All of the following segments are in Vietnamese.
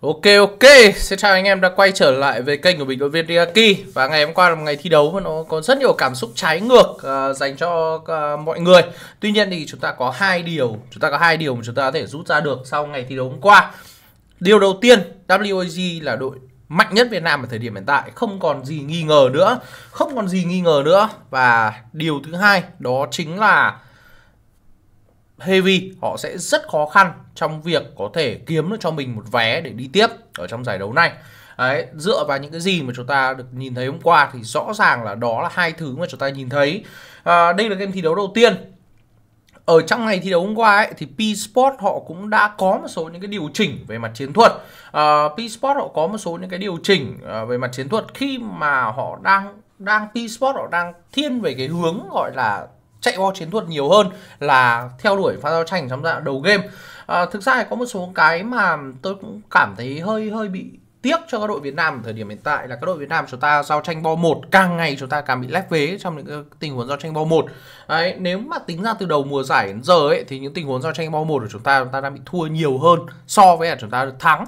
Ok ok, xin chào anh em đã quay trở lại với kênh của bình luận viên Riaki Và ngày hôm qua là một ngày thi đấu mà nó có rất nhiều cảm xúc trái ngược uh, dành cho uh, mọi người Tuy nhiên thì chúng ta có hai điều, chúng ta có hai điều mà chúng ta có thể rút ra được sau ngày thi đấu hôm qua Điều đầu tiên, WOG là đội mạnh nhất Việt Nam ở thời điểm hiện tại Không còn gì nghi ngờ nữa, không còn gì nghi ngờ nữa Và điều thứ hai đó chính là heavy họ sẽ rất khó khăn trong việc có thể kiếm được cho mình một vé để đi tiếp ở trong giải đấu này Đấy, dựa vào những cái gì mà chúng ta được nhìn thấy hôm qua thì rõ ràng là đó là hai thứ mà chúng ta nhìn thấy à, đây là game thi đấu đầu tiên ở trong ngày thi đấu hôm qua ấy, thì P-Sport họ cũng đã có một số những cái điều chỉnh về mặt chiến thuật. Uh, P-Sport họ có một số những cái điều chỉnh à, về mặt chiến thuật khi mà họ đang đang P-Sport họ đang thiên về cái hướng gọi là chạy bo chiến thuật nhiều hơn là theo đuổi pha giao tranh trong giai đoạn đầu game à, thực ra có một số cái mà tôi cũng cảm thấy hơi hơi bị tiếc cho các đội Việt Nam thời điểm hiện tại là các đội Việt Nam chúng ta giao tranh bo một càng ngày chúng ta càng bị lép vế trong những tình huống giao tranh bo một Đấy, nếu mà tính ra từ đầu mùa giải đến giờ ấy thì những tình huống giao tranh bo một của chúng ta chúng ta đang bị thua nhiều hơn so với là chúng ta được thắng.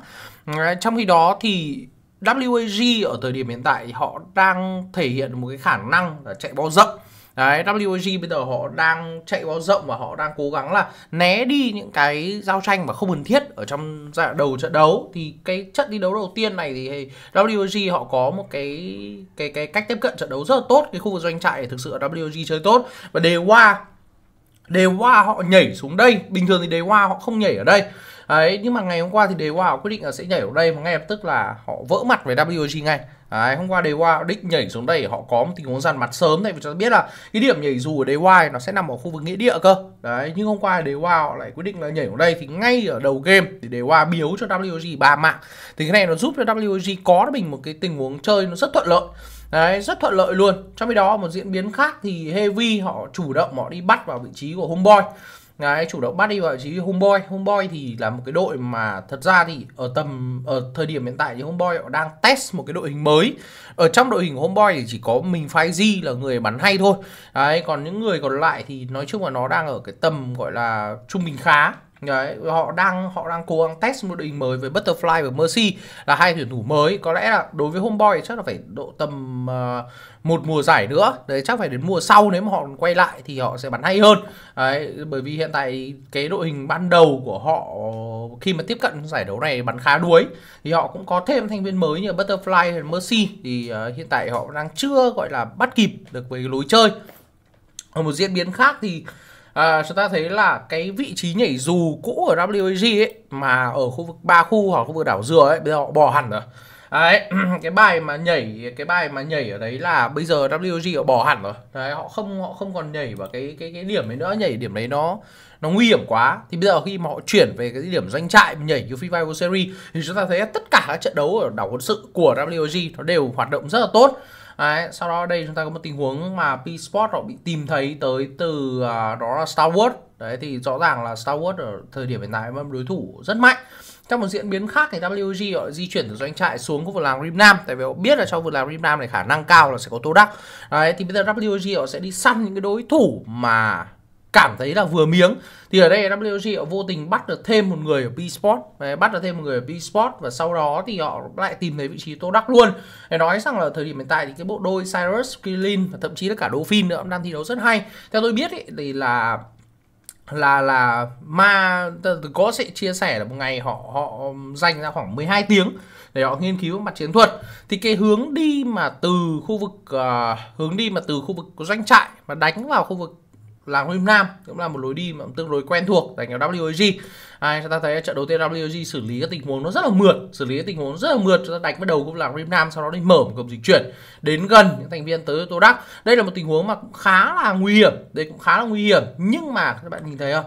Đấy, trong khi đó thì WAG ở thời điểm hiện tại họ đang thể hiện một cái khả năng là chạy bo rộng đấy WG bây giờ họ đang chạy bao rộng và họ đang cố gắng là né đi những cái giao tranh mà không cần thiết ở trong dạ đầu trận đấu thì cái trận đi đấu đầu tiên này thì WG họ có một cái cái cái cách tiếp cận trận đấu rất là tốt cái khu vực doanh trại thực sự WG chơi tốt và đề hoa đề hoa họ nhảy xuống đây bình thường thì đề hoa họ không nhảy ở đây ấy nhưng mà ngày hôm qua thì đề hoa họ quyết định là sẽ nhảy ở đây và ngay lập tức là họ vỡ mặt về WG ngay Đấy, hôm qua Day Wire đích nhảy xuống đây họ có một tình huống dàn mặt sớm tại vì chúng biết là cái điểm nhảy dù ở Day Wire nó sẽ nằm ở khu vực nghĩa địa cơ. Đấy, nhưng hôm qua Day Wire họ lại quyết định là nhảy xuống đây thì ngay ở đầu game thì Day Wire biếu cho WOG ba mạng. Thì cái này nó giúp cho WOG có mình một cái tình huống chơi nó rất thuận lợi. Đấy, rất thuận lợi luôn. Trong khi đó một diễn biến khác thì Heavy họ chủ động họ đi bắt vào vị trí của Homeboy. Ngài ấy chủ động bắt đi vào vị trí Homeboy. Homeboy thì là một cái đội mà thật ra thì ở tầm ở thời điểm hiện tại thì Homeboy họ đang test một cái đội hình mới. Ở trong đội hình Homeboy thì chỉ có mình phái Di là người bắn hay thôi. Đấy, còn những người còn lại thì nói chung là nó đang ở cái tầm gọi là trung bình khá Đấy, họ đang họ đang cố gắng test một đội hình mới với Butterfly và Mercy là hai tuyển thủ mới có lẽ là đối với Homeboy chắc là phải độ tầm uh, một mùa giải nữa đấy chắc phải đến mùa sau nếu mà họ quay lại thì họ sẽ bắn hay hơn đấy bởi vì hiện tại cái đội hình ban đầu của họ khi mà tiếp cận giải đấu này bắn khá đuối thì họ cũng có thêm thành viên mới như Butterfly và Mercy thì uh, hiện tại họ đang chưa gọi là bắt kịp được với lối chơi ở một diễn biến khác thì à, chúng ta thấy là cái vị trí nhảy dù cũ ở WAG ấy mà ở khu vực ba khu hoặc khu vực đảo dừa ấy bây giờ họ bỏ hẳn rồi đấy cái bài mà nhảy cái bài mà nhảy ở đấy là bây giờ WG họ bỏ hẳn rồi đấy họ không họ không còn nhảy vào cái cái cái điểm ấy nữa nhảy điểm đấy nó nó nguy hiểm quá thì bây giờ khi mà họ chuyển về cái điểm doanh trại nhảy như Free World Series thì chúng ta thấy tất cả các trận đấu ở đảo quân sự của WG nó đều hoạt động rất là tốt Đấy, sau đó đây chúng ta có một tình huống mà P-Sport họ bị tìm thấy tới từ à, đó là Star Wars. Đấy thì rõ ràng là Star Wars ở thời điểm hiện tại vẫn đối thủ rất mạnh. Trong một diễn biến khác thì WG họ di chuyển từ doanh trại xuống khu vực làng Rim Nam tại vì họ biết là trong vực làng Rim Nam này khả năng cao là sẽ có Tô Đắc. Đấy thì bây giờ WG họ sẽ đi săn những cái đối thủ mà cảm thấy là vừa miếng thì ở đây WG họ vô tình bắt được thêm một người ở B-Sport Đấy, bắt được thêm một người ở B-Sport và sau đó thì họ lại tìm thấy vị trí Tô Đắc luôn để nói rằng là thời điểm hiện tại thì cái bộ đôi Cyrus Killin và thậm chí là cả Dolphin nữa đang thi đấu rất hay theo tôi biết ý, thì là là là ma có sẽ chia sẻ là một ngày họ họ dành um, ra khoảng 12 tiếng để họ nghiên cứu mặt chiến thuật thì cái hướng đi mà từ khu vực uh, hướng đi mà từ khu vực doanh trại mà đánh vào khu vực là Him Nam cũng là một lối đi mà tương đối quen thuộc tại nhóm WG à, chúng ta thấy trận đầu tiên WG xử lý các tình huống nó rất là mượt xử lý các tình huống rất là mượt chúng ta đánh bắt đầu cũng là Him Nam sau đó đi mở một cụm dịch chuyển đến gần những thành viên tới Tô Đắc đây là một tình huống mà cũng khá là nguy hiểm đây cũng khá là nguy hiểm nhưng mà các bạn nhìn thấy không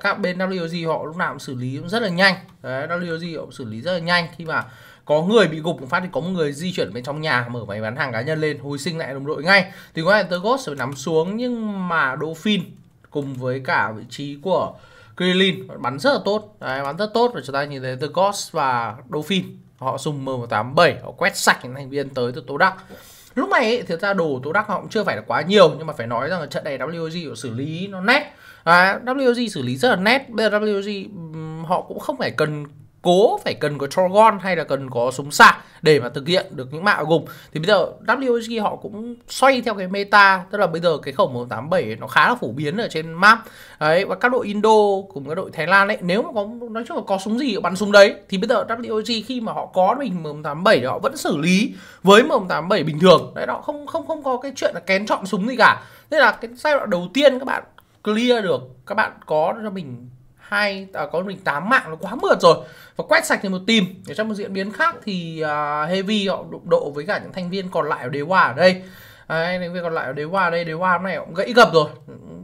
các bên WG họ lúc nào cũng xử lý cũng rất là nhanh đấy WG họ xử lý rất là nhanh khi mà có người bị gục một phát thì có một người di chuyển bên trong nhà mở máy bán hàng cá nhân lên hồi sinh lại đồng đội ngay thì có thể Tergos sẽ nắm xuống nhưng mà Dolphin cùng với cả vị trí của Krillin bắn rất là tốt Đấy, bắn rất tốt và chúng ta nhìn thấy Tergos và Dolphin họ dùng M187 họ quét sạch những thành viên tới từ tố đắc lúc này ấy, thì ra đồ tố đắc họ cũng chưa phải là quá nhiều nhưng mà phải nói rằng là trận này WG họ xử lý nó nét à, WG xử lý rất là nét bây giờ WG họ cũng không phải cần cố phải cần có Trogon hay là cần có súng xạ để mà thực hiện được những mạo gục thì bây giờ WSG họ cũng xoay theo cái meta tức là bây giờ cái khẩu 187 nó khá là phổ biến ở trên map đấy và các đội Indo cùng các đội Thái Lan ấy nếu mà có nói chung là có súng gì bắn súng đấy thì bây giờ WSG khi mà họ có mình M187 thì họ vẫn xử lý với M187 bình thường đấy họ không không không có cái chuyện là kén chọn súng gì cả nên là cái giai đoạn đầu tiên các bạn clear được các bạn có cho mình hai à, có mình tám mạng nó quá mượt rồi và quét sạch thì một team để trong một diễn biến khác thì à, heavy họ đụng độ với cả những thành viên còn lại ở đế hòa ở đây Đấy, thành viên còn lại ở đế hòa ở đây đế hòa này cũng gãy gập rồi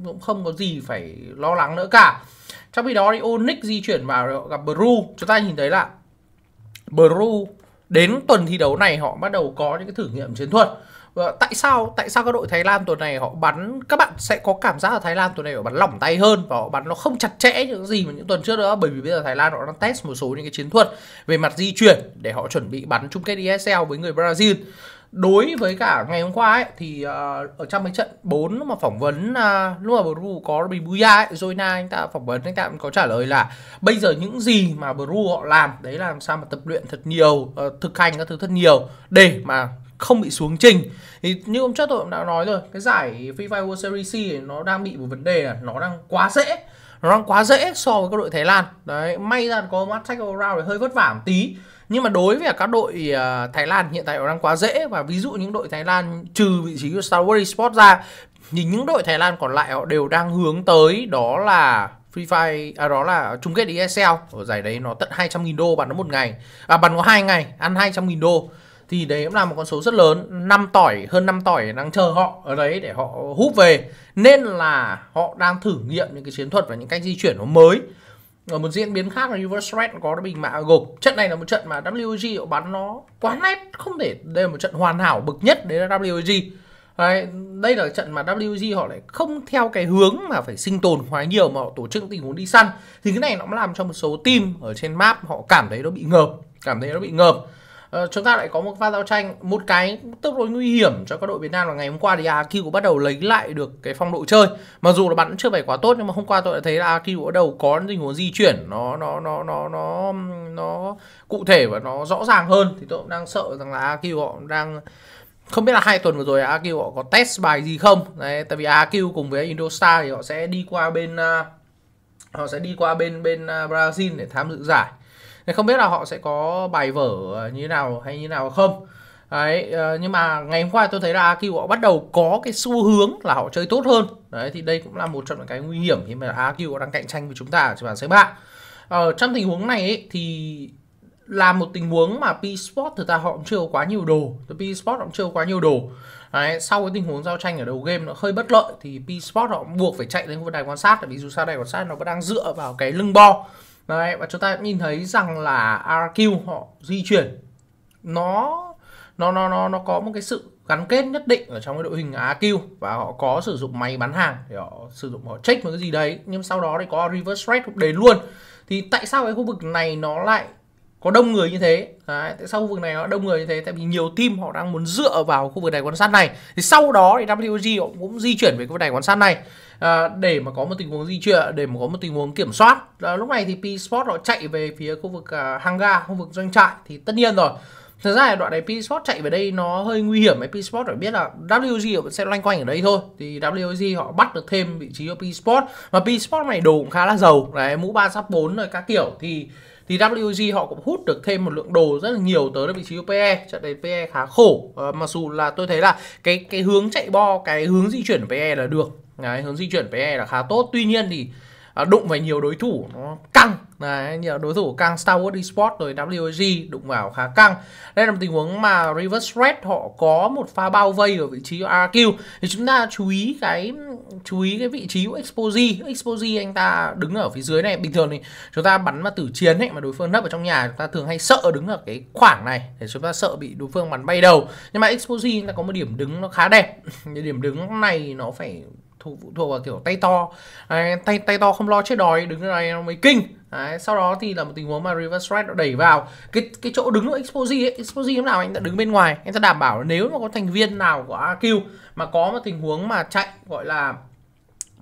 cũng không có gì phải lo lắng nữa cả trong khi đó thì Onyx di chuyển vào gặp Bru chúng ta nhìn thấy là Bru đến tuần thi đấu này họ bắt đầu có những cái thử nghiệm chiến thuật Ờ, tại sao tại sao các đội Thái Lan tuần này họ bắn các bạn sẽ có cảm giác là Thái Lan tuần này họ bắn lỏng tay hơn và họ bắn nó không chặt chẽ những gì mà những tuần trước nữa bởi vì bây giờ Thái Lan họ đang test một số những cái chiến thuật về mặt di chuyển để họ chuẩn bị bắn chung kết ISL với người Brazil đối với cả ngày hôm qua ấy thì uh, ở trong cái trận 4 mà phỏng vấn uh, lúc mà Bru có bị Buya ấy, Joyna anh ta phỏng vấn anh ta cũng có trả lời là bây giờ những gì mà Bru họ làm đấy là làm sao mà tập luyện thật nhiều, uh, thực hành các thứ thật nhiều để mà không bị xuống trình thì như hôm trước tôi cũng đã nói rồi cái giải FIFA World Series C nó đang bị một vấn đề là nó đang quá dễ nó đang quá dễ so với các đội Thái Lan đấy may ra có mắt tackle round hơi vất vả một tí nhưng mà đối với các đội à, Thái Lan hiện tại nó đang quá dễ và ví dụ những đội Thái Lan trừ vị trí của Star Wars Esports ra thì những đội Thái Lan còn lại họ đều đang hướng tới đó là Free Fire à, đó là chung kết ESL ở giải đấy nó tận 200.000 đô bạn nó một ngày à bạn có hai ngày ăn 200.000 đô thì đấy cũng là một con số rất lớn 5 tỏi hơn 5 tỏi đang chờ họ ở đấy để họ hút về nên là họ đang thử nghiệm những cái chiến thuật và những cách di chuyển nó mới ở một diễn biến khác là Universe Red có đã bình mạ gục trận này là một trận mà WG bắn nó quá nét không thể đây là một trận hoàn hảo bậc nhất đấy là WG Đấy, đây là trận mà WG họ lại không theo cái hướng mà phải sinh tồn quá nhiều mà họ tổ chức tình huống đi săn thì cái này nó cũng làm cho một số team ở trên map họ cảm thấy nó bị ngợp cảm thấy nó bị ngợp Ờ, chúng ta lại có một pha giao tranh một cái tương đối nguy hiểm cho các đội Việt Nam là ngày hôm qua thì AQ cũng bắt đầu lấy lại được cái phong độ chơi mặc dù là bắn chưa phải quá tốt nhưng mà hôm qua tôi đã thấy là AQ bắt đầu có tình huống di chuyển nó nó nó nó nó nó cụ thể và nó rõ ràng hơn thì tôi cũng đang sợ rằng là AQ họ đang không biết là hai tuần vừa rồi AQ họ có test bài gì không đấy tại vì AQ cùng với Indostar thì họ sẽ đi qua bên à, họ sẽ đi qua bên bên à, Brazil để tham dự giải nên không biết là họ sẽ có bài vở như thế nào hay như thế nào không đấy ờ, nhưng mà ngày hôm qua tôi thấy là AQ họ bắt đầu có cái xu hướng là họ chơi tốt hơn đấy thì đây cũng là một trong những cái nguy hiểm khi mà AQ họ đang cạnh tranh với chúng ta ở trên bảng xếp hạng ở ờ, trong tình huống này ấy, thì là một tình huống mà P-Sport thực ra họ cũng chưa có quá nhiều đồ P-Sport cũng chưa có quá nhiều đồ Đấy, sau cái tình huống giao tranh ở đầu game nó hơi bất lợi thì P-Sport họ buộc phải chạy lên khu vực đài quan sát tại vì dù sao đài quan sát nó vẫn đang dựa vào cái lưng bo Đấy, và chúng ta nhìn thấy rằng là RQ họ di chuyển nó nó nó nó nó có một cái sự gắn kết nhất định ở trong cái đội hình AQ và họ có sử dụng máy bán hàng để họ sử dụng họ check một cái gì đấy nhưng sau đó thì có reverse trade đến luôn thì tại sao cái khu vực này nó lại có đông người như thế đấy, tại sao khu vực này nó đông người như thế tại vì nhiều team họ đang muốn dựa vào khu vực này quan sát này thì sau đó thì WG họ cũng di chuyển về khu vực này quan sát này à, để mà có một tình huống di chuyển để mà có một tình huống kiểm soát à, lúc này thì P Sport họ chạy về phía khu vực à, hangar khu vực doanh trại thì tất nhiên rồi Thật ra là đoạn này P-Sport chạy về đây nó hơi nguy hiểm P Sport phải biết là WG họ sẽ loanh quanh ở đây thôi Thì WG họ bắt được thêm vị trí cho P-Sport Và P-Sport này đồ cũng khá là giàu Đấy, mũ ba sắp 4 rồi các kiểu Thì thì WG họ cũng hút được thêm một lượng đồ rất là nhiều tới vị trí của PE trận đấy PE khá khổ à, mặc dù là tôi thấy là cái cái hướng chạy bo cái hướng di chuyển của PE là được Đấy, hướng di chuyển PE là khá tốt tuy nhiên thì à, đụng vào nhiều đối thủ nó căng Đấy, nhiều đối thủ căng Star Wars Esports rồi WG đụng vào khá căng đây là một tình huống mà Reverse Red họ có một pha bao vây ở vị trí RQ thì chúng ta chú ý cái chú ý cái vị trí của Exposi Exposi anh ta đứng ở phía dưới này bình thường thì chúng ta bắn mà tử chiến ấy mà đối phương nấp ở trong nhà chúng ta thường hay sợ đứng ở cái khoảng này để chúng ta sợ bị đối phương bắn bay đầu nhưng mà Exposi ta có một điểm đứng nó khá đẹp cái điểm đứng này nó phải thu phụ thuộc vào kiểu tay to đấy, tay tay to không lo chết đói đứng này nó mới kinh đấy, sau đó thì là một tình huống mà reverse red đẩy vào cái cái chỗ đứng của exposi ấy exposi lúc nào anh đã đứng bên ngoài anh sẽ đảm bảo nếu mà có thành viên nào của aq mà có một tình huống mà chạy gọi là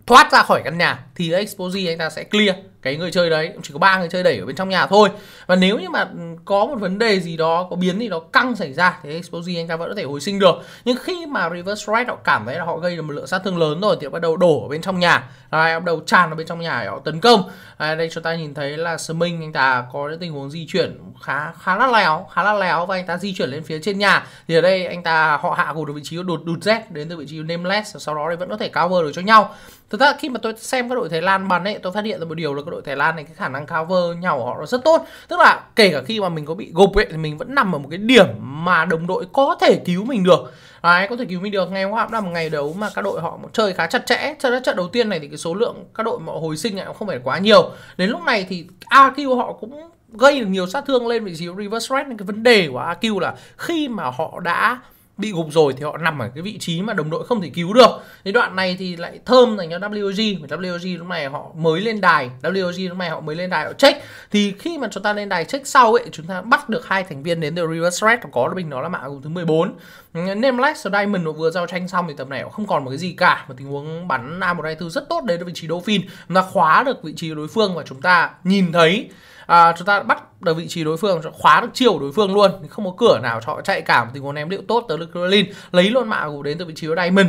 thoát ra khỏi căn nhà thì exposi anh ta sẽ clear cái người chơi đấy chỉ có ba người chơi đẩy ở bên trong nhà thôi và nếu như mà có một vấn đề gì đó có biến thì nó căng xảy ra thì Exposi anh ta vẫn có thể hồi sinh được nhưng khi mà reverse strike họ cảm thấy là họ gây được một lượng sát thương lớn rồi thì bắt đầu đổ ở bên trong nhà rồi bắt đầu tràn vào bên trong nhà họ tấn công à, đây chúng ta nhìn thấy là Sming anh ta có những tình huống di chuyển khá khá là léo khá là léo và anh ta di chuyển lên phía trên nhà thì ở đây anh ta họ hạ gục được vị trí đột đột z đến từ vị trí nameless sau đó thì vẫn có thể cover được cho nhau thực ra khi mà tôi xem các đội Thái Lan bắn ấy tôi phát hiện ra một điều là các đội đội Thái Lan này cái khả năng cover nhau của họ rất tốt tức là kể cả khi mà mình có bị gục ấy thì mình vẫn nằm ở một cái điểm mà đồng đội có thể cứu mình được Đấy, có thể cứu mình được ngày hôm là một ngày đấu mà các đội họ chơi khá chặt chẽ cho đến trận đầu tiên này thì cái số lượng các đội mà hồi sinh này cũng không phải quá nhiều đến lúc này thì AQ họ cũng gây được nhiều sát thương lên vị trí reverse Red. threat cái vấn đề của AQ là khi mà họ đã bị gục rồi thì họ nằm ở cái vị trí mà đồng đội không thể cứu được thế đoạn này thì lại thơm dành cho WG và WG lúc này họ mới lên đài WG lúc này họ mới lên đài họ check thì khi mà chúng ta lên đài check sau ấy chúng ta bắt được hai thành viên đến từ Reverse Red có mình đó là mạng gồm thứ 14 Nameless và Diamond họ vừa giao tranh xong thì tầm này họ không còn một cái gì cả một tình huống bắn A124 rất tốt đến vị trí Dolphin nó khóa được vị trí đối phương và chúng ta nhìn thấy à, chúng ta bắt được vị trí đối phương khóa được chiều đối phương luôn không có cửa nào cho họ chạy cả một tình huống ném liệu tốt tới được Krelin lấy luôn mạng của đến từ vị trí của Diamond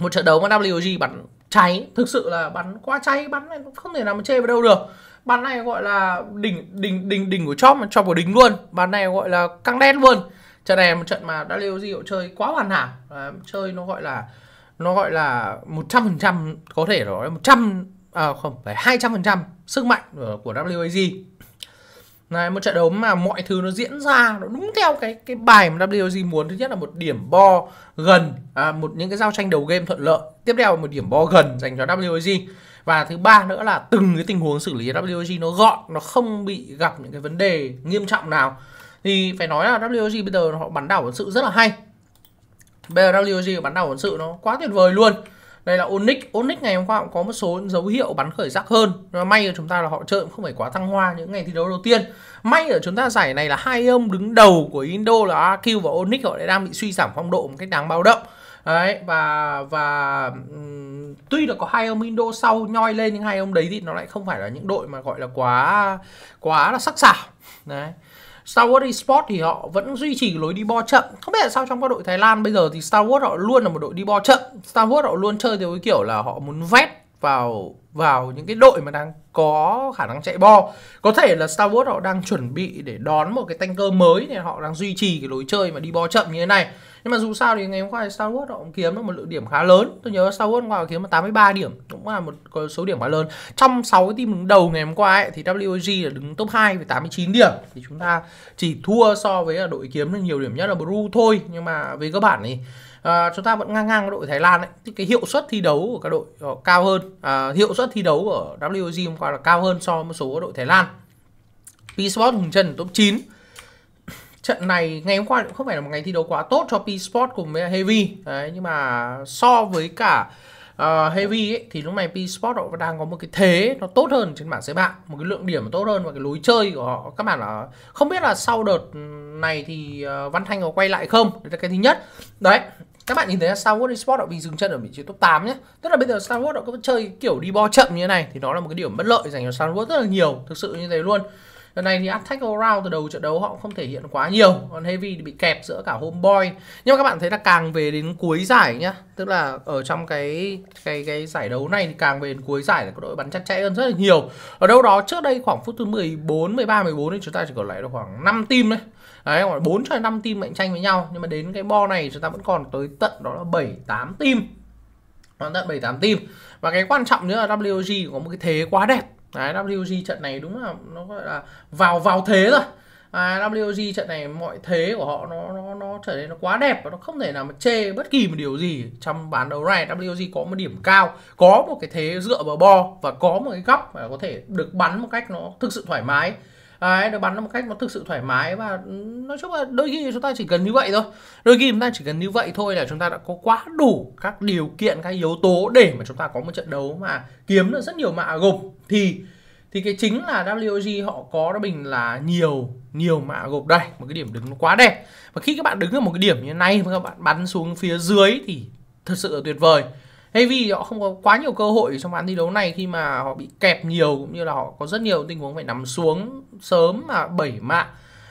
một trận đấu mà WG bắn cháy thực sự là bắn quá cháy bắn này không thể nào mà chê vào đâu được bàn này gọi là đỉnh đỉnh đỉnh đỉnh của chóp mà chóp của đỉnh luôn bàn này gọi là căng đen luôn trận này một trận mà WG họ chơi quá hoàn hảo à, chơi nó gọi là nó gọi là một trăm phần trăm có thể nói 100 à không phải hai trăm phần trăm sức mạnh của WAG này một trận đấu mà mọi thứ nó diễn ra nó đúng theo cái cái bài mà WLG muốn thứ nhất là một điểm bo gần à, một những cái giao tranh đầu game thuận lợi tiếp theo là một điểm bo gần dành cho WLG và thứ ba nữa là từng cái tình huống xử lý WLG nó gọn nó không bị gặp những cái vấn đề nghiêm trọng nào thì phải nói là WLG bây giờ họ bắn đảo quân sự rất là hay bây giờ WLG bắn đảo quân sự nó quá tuyệt vời luôn đây là Onyx Onyx ngày hôm qua cũng có một số dấu hiệu bắn khởi sắc hơn nhưng mà may là chúng ta là họ chơi cũng không phải quá thăng hoa những ngày thi đấu đầu tiên may ở chúng ta giải này là hai ông đứng đầu của Indo là AQ và Onyx họ lại đang bị suy giảm phong độ một cách đáng báo động đấy và và um, tuy là có hai ông Indo sau nhoi lên nhưng hai ông đấy thì nó lại không phải là những đội mà gọi là quá quá là sắc sảo đấy Starwood Wars Esports thì họ vẫn duy trì lối đi bo chậm không biết là sao trong các đội Thái Lan bây giờ thì Starwood họ luôn là một đội đi bo chậm Starwood họ luôn chơi theo cái kiểu là họ muốn vét vào vào những cái đội mà đang có khả năng chạy bo có thể là Star Wars họ đang chuẩn bị để đón một cái tanker mới thì họ đang duy trì cái lối chơi mà đi bo chậm như thế này nhưng mà dù sao thì ngày hôm qua Star Wars họ cũng kiếm được một lượng điểm khá lớn tôi nhớ Star Wars qua kiếm 83 điểm cũng là một số điểm khá lớn trong 6 cái team đứng đầu ngày hôm qua ấy, thì WG là đứng top 2 với 89 điểm thì chúng ta chỉ thua so với đội kiếm được nhiều điểm nhất là Blue thôi nhưng mà về cơ bản thì à, chúng ta vẫn ngang ngang với đội Thái Lan ấy. thì cái hiệu suất thi đấu của các đội ờ, cao hơn à, hiệu suất thi đấu của WG hôm qua là cao hơn so với một số đội Thái Lan P-Sport Hùng Trần top 9 trận này ngày hôm qua cũng không phải là một ngày thi đấu quá tốt cho P-Sport cùng với Heavy đấy nhưng mà so với cả uh, Heavy ấy, thì lúc này P-Sport họ đang có một cái thế nó tốt hơn trên bảng xếp hạng một cái lượng điểm tốt hơn và cái lối chơi của họ các bạn là không biết là sau đợt này thì uh, Văn Thanh có quay lại không đấy là cái thứ nhất đấy các bạn nhìn thấy là Star Wars Esports họ bị dừng chân ở vị trí top 8 nhé tức là bây giờ Star Wars họ cứ chơi kiểu đi bo chậm như thế này thì nó là một cái điểm bất lợi dành cho Star Wars rất là nhiều thực sự như thế luôn lần này thì attack all từ đầu trận đấu họ không thể hiện quá nhiều còn heavy thì bị kẹp giữa cả homeboy nhưng mà các bạn thấy là càng về đến cuối giải nhá tức là ở trong cái cái cái giải đấu này thì càng về đến cuối giải là có đội bắn chặt chẽ hơn rất là nhiều ở đâu đó trước đây khoảng phút thứ 14 13 14 thì chúng ta chỉ còn lại được khoảng 5 team đấy đấy khoảng bốn cho năm team cạnh tranh với nhau nhưng mà đến cái bo này chúng ta vẫn còn tới tận đó là 7 8 team còn tận 7 8 team và cái quan trọng nữa là WG có một cái thế quá đẹp đấy, WG trận này đúng là nó gọi là vào vào thế rồi à, WG trận này mọi thế của họ nó nó nó trở nên nó quá đẹp và nó không thể nào mà chê bất kỳ một điều gì trong bán đấu này WG có một điểm cao có một cái thế dựa vào bo và có một cái góc và có thể được bắn một cách nó thực sự thoải mái đấy, được bắn một cách nó thực sự thoải mái và nói chung là đôi khi chúng ta chỉ cần như vậy thôi đôi khi chúng ta chỉ cần như vậy thôi là chúng ta đã có quá đủ các điều kiện các yếu tố để mà chúng ta có một trận đấu mà kiếm được rất nhiều mạ gục thì thì cái chính là WG họ có cho mình là nhiều nhiều mạ gộp đây một cái điểm đứng nó quá đẹp và khi các bạn đứng ở một cái điểm như này mà các bạn bắn xuống phía dưới thì thật sự là tuyệt vời Heavy họ không có quá nhiều cơ hội trong bán thi đấu này khi mà họ bị kẹp nhiều cũng như là họ có rất nhiều tình huống phải nằm xuống sớm mà bảy mạng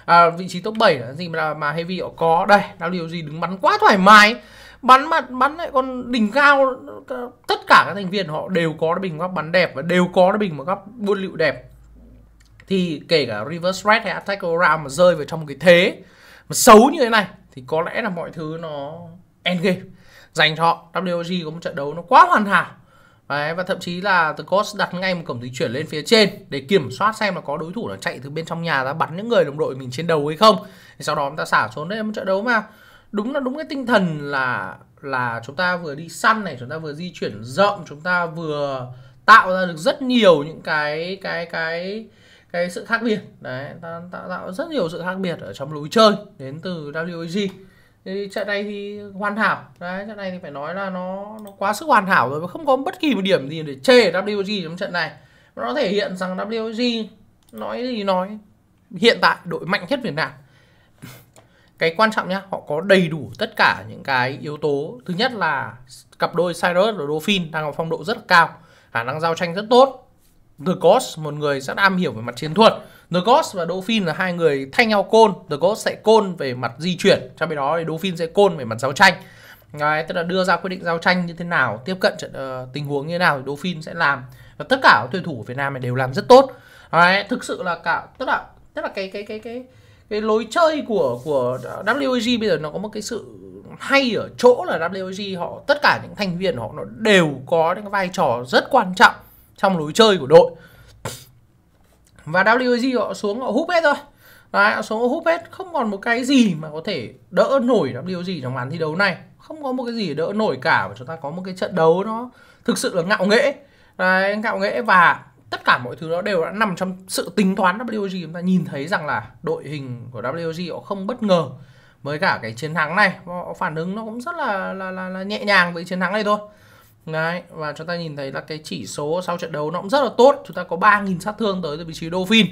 à, vị trí top 7 là gì mà mà Heavy họ có đây là điều gì đứng bắn quá thoải mái bắn mặt bắn lại còn đỉnh cao tất cả các thành viên họ đều có bình góc bắn đẹp và đều có bình mà góc buôn lựu đẹp thì kể cả reverse Red hay attack around mà rơi vào trong một cái thế mà xấu như thế này thì có lẽ là mọi thứ nó end game dành cho họ WG có một trận đấu nó quá hoàn hảo Đấy, và thậm chí là The Coach đặt ngay một cổng dịch chuyển lên phía trên để kiểm soát xem là có đối thủ là chạy từ bên trong nhà ra bắn những người đồng đội mình trên đầu hay không. Thì sau đó chúng ta xả xuống đây một trận đấu mà đúng là đúng cái tinh thần là là chúng ta vừa đi săn này, chúng ta vừa di chuyển rộng, chúng ta vừa tạo ra được rất nhiều những cái cái cái cái sự khác biệt. Đấy, tạo, tạo, tạo rất nhiều sự khác biệt ở trong lối chơi đến từ WG thì trận này thì hoàn hảo đấy trận này thì phải nói là nó nó quá sức hoàn hảo rồi và không có bất kỳ một điểm gì để chê WG trong trận này nó thể hiện rằng WG nói gì nói hiện tại đội mạnh nhất Việt Nam cái quan trọng nhá họ có đầy đủ tất cả những cái yếu tố thứ nhất là cặp đôi Cyrus và Dolphin đang có phong độ rất là cao khả năng giao tranh rất tốt Ghost một người rất am hiểu về mặt chiến thuật Ghost và Dolphin là hai người thay nhau côn Ghost sẽ côn về mặt di chuyển trong bên đó thì Dolphin sẽ côn về mặt giao tranh Đấy, tức là đưa ra quyết định giao tranh như thế nào tiếp cận trận uh, tình huống như thế nào thì Dolphin sẽ làm và tất cả các tuyển thủ Việt Nam này đều làm rất tốt Đấy, thực sự là cả tức là tức là cái cái cái cái cái lối chơi của của WAG bây giờ nó có một cái sự hay ở chỗ là WAG họ tất cả những thành viên họ nó đều có những vai trò rất quan trọng trong lối chơi của đội và WG họ xuống họ húp hết thôi, Đấy, họ xuống họ húp hết không còn một cái gì mà có thể đỡ nổi WG trong màn thi đấu này không có một cái gì đỡ nổi cả và chúng ta có một cái trận đấu nó thực sự là ngạo nghễ Đấy, ngạo nghễ và tất cả mọi thứ đó đều đã nằm trong sự tính toán WG chúng ta nhìn thấy rằng là đội hình của WG họ không bất ngờ với cả cái chiến thắng này họ phản ứng nó cũng rất là là là, là nhẹ nhàng với chiến thắng này thôi Đấy, và chúng ta nhìn thấy là cái chỉ số sau trận đấu nó cũng rất là tốt. Chúng ta có 3.000 sát thương tới từ vị trí Dolphin.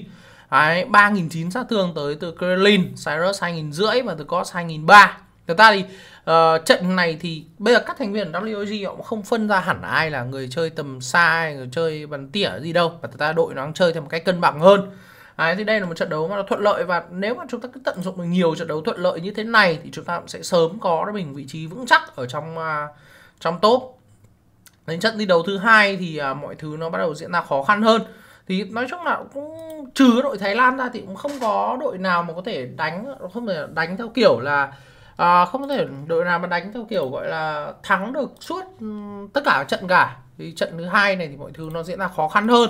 Đấy, 3.900 sát thương tới từ Kremlin, Cyrus 2.500 và từ Cos 2.300. Chúng ta thì uh, trận này thì bây giờ các thành viên của WOG họ cũng không phân ra hẳn ai là người chơi tầm xa, ai người chơi bắn tỉa gì đâu. Và chúng ta đội nó đang chơi theo một cách cân bằng hơn. Đấy, thì đây là một trận đấu mà nó thuận lợi và nếu mà chúng ta cứ tận dụng được nhiều trận đấu thuận lợi như thế này thì chúng ta cũng sẽ sớm có được mình vị trí vững chắc ở trong uh, trong top đến trận đi đầu thứ hai thì à, mọi thứ nó bắt đầu diễn ra khó khăn hơn thì nói chung là cũng trừ đội Thái Lan ra thì cũng không có đội nào mà có thể đánh không thể đánh theo kiểu là à, không có thể đội nào mà đánh theo kiểu gọi là thắng được suốt ừ, tất cả trận cả thì trận thứ hai này thì mọi thứ nó diễn ra khó khăn hơn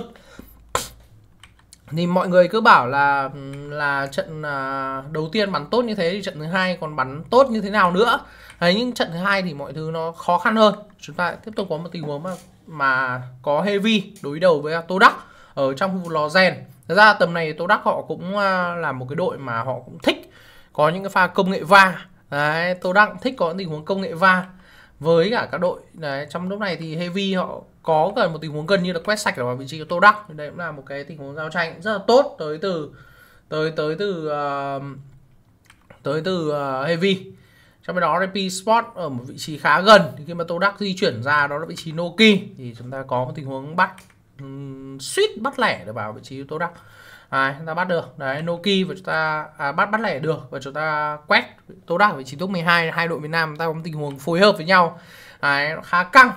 thì mọi người cứ bảo là ừ, là trận à, đầu tiên bắn tốt như thế thì trận thứ hai còn bắn tốt như thế nào nữa đấy nhưng trận thứ hai thì mọi thứ nó khó khăn hơn chúng ta tiếp tục có một tình huống mà mà có heavy đối đầu với tô đắc ở trong khu vực lò rèn Thật ra tầm này Tô Đắc họ cũng à, là một cái đội mà họ cũng thích có những cái pha công nghệ va. Đấy, Tô Đắc thích có những tình huống công nghệ va với cả các đội. Đấy, trong lúc này thì Heavy họ có gần một tình huống gần như là quét sạch ở vị trí của Tô Đắc. Đây cũng là một cái tình huống giao tranh rất là tốt tới từ tới tới từ uh, tới từ uh, Heavy trong đó thì P Spot ở một vị trí khá gần thì khi mà Tô Đắc di chuyển ra đó là vị trí Noki thì chúng ta có một tình huống bắt um, suýt bắt lẻ để vào vị trí Tô Đắc à, chúng ta bắt được đấy Noki và chúng ta à, bắt bắt lẻ được và chúng ta quét Tô Đắc vị trí top 12 hai đội miền Nam chúng ta có một tình huống phối hợp với nhau đấy, khá căng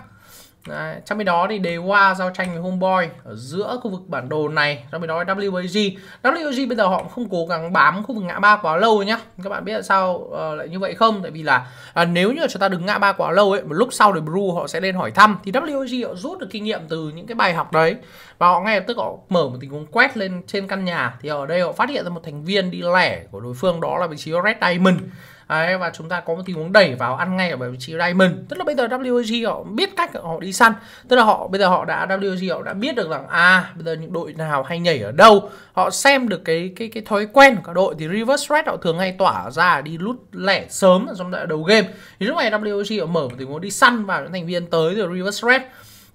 Đấy, trong khi đó thì đề qua giao tranh với Homeboy ở giữa khu vực bản đồ này trong khi đó là WAG bây giờ họ không cố gắng bám khu vực ngã ba quá lâu nhá các bạn biết là sao uh, lại như vậy không tại vì là uh, nếu như chúng ta đứng ngã ba quá lâu ấy một lúc sau thì Bru họ sẽ lên hỏi thăm thì WAG họ rút được kinh nghiệm từ những cái bài học đấy và họ ngay lập tức họ mở một tình huống quét lên trên căn nhà thì ở đây họ phát hiện ra một thành viên đi lẻ của đối phương đó là vị trí Red Diamond Đấy, và chúng ta có một tình huống đẩy vào ăn ngay ở vị trí diamond tức là bây giờ WG họ biết cách họ đi săn tức là họ bây giờ họ đã WG họ đã biết được rằng à bây giờ những đội nào hay nhảy ở đâu họ xem được cái cái cái thói quen của cả đội thì reverse Red họ thường hay tỏa ra đi lút lẻ sớm trong đoạn đầu game thì lúc này WG họ mở một tình huống đi săn vào những thành viên tới rồi reverse Red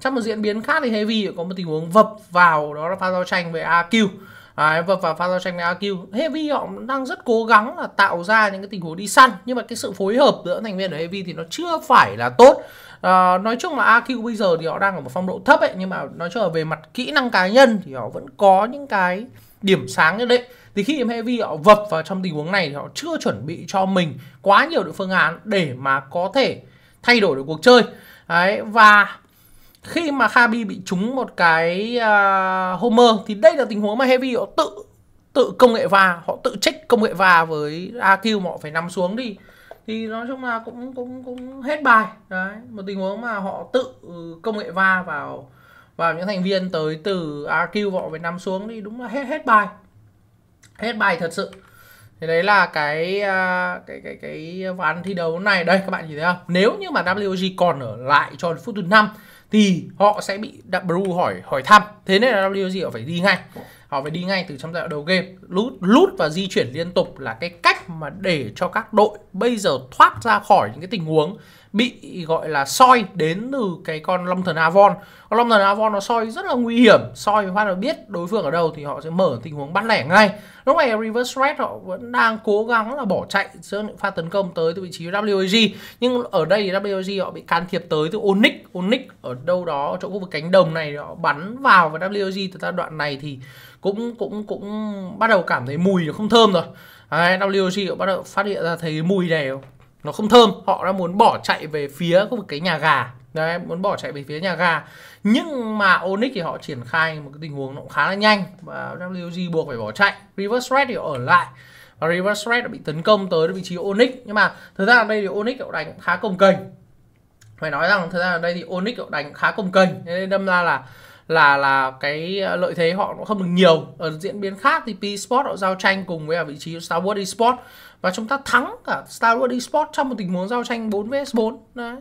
trong một diễn biến khác thì Heavy có một tình huống vập vào đó là pha giao tranh với AQ và và, và Phantom AQ Heavy họ đang rất cố gắng là tạo ra những cái tình huống đi săn nhưng mà cái sự phối hợp giữa thành viên ở Heavy thì nó chưa phải là tốt à, nói chung là AQ bây giờ thì họ đang ở một phong độ thấp ấy nhưng mà nói chung là về mặt kỹ năng cá nhân thì họ vẫn có những cái điểm sáng nhất định thì khi em heavy họ vập vào trong tình huống này thì họ chưa chuẩn bị cho mình quá nhiều đội phương án để mà có thể thay đổi được cuộc chơi Đấy, và khi mà Khabib bị trúng một cái uh, Homer thì đây là tình huống mà Heavy họ tự tự công nghệ va họ tự trách công nghệ va với AQ mà họ phải nằm xuống đi thì nói chung là cũng cũng cũng hết bài đấy một tình huống mà họ tự ừ, công nghệ va vào vào những thành viên tới từ RQ họ phải nằm xuống đi đúng là hết hết bài hết bài thật sự thì đấy là cái à, cái cái cái ván thi đấu này đây các bạn nhìn thấy không nếu như mà WG còn ở lại cho phút thứ năm thì họ sẽ bị W hỏi hỏi thăm thế nên là WG họ phải đi ngay họ phải đi ngay từ trong giai đoạn đầu game lút lút và di chuyển liên tục là cái cách mà để cho các đội bây giờ thoát ra khỏi những cái tình huống bị gọi là soi đến từ cái con Long Thần Avon. Con Long Thần Avon nó soi rất là nguy hiểm, soi phát là biết đối phương ở đâu thì họ sẽ mở tình huống bắt lẻ ngay. Lúc này Reverse Red họ vẫn đang cố gắng là bỏ chạy giữa những pha tấn công tới từ vị trí WAG nhưng ở đây WAG họ bị can thiệp tới từ Onyx. Onyx ở đâu đó ở chỗ khu vực cánh đồng này họ bắn vào và WAG từ giai đoạn này thì cũng cũng cũng bắt đầu cảm thấy mùi nó không thơm rồi. Đấy, WG bắt đầu phát hiện ra thấy mùi này nó không thơm họ đã muốn bỏ chạy về phía khu vực cái nhà gà đấy muốn bỏ chạy về phía nhà gà nhưng mà Onyx thì họ triển khai một cái tình huống nó cũng khá là nhanh và WG buộc phải bỏ chạy Reverse Red thì ở lại và Reverse Red đã bị tấn công tới vị trí Onyx nhưng mà thực ra ở đây thì Onyx họ đánh khá công kềnh phải nói rằng thực ra ở đây thì Onyx họ đánh khá công kềnh nên đâm ra là là là cái ờ, lợi thế họ cũng không được nhiều ở diễn biến khác thì P Sport họ giao tranh cùng với ở à, vị trí của Star Wars Esports và chúng ta thắng cả Star Wars Esports trong một tình huống giao tranh 4 vs 4 đấy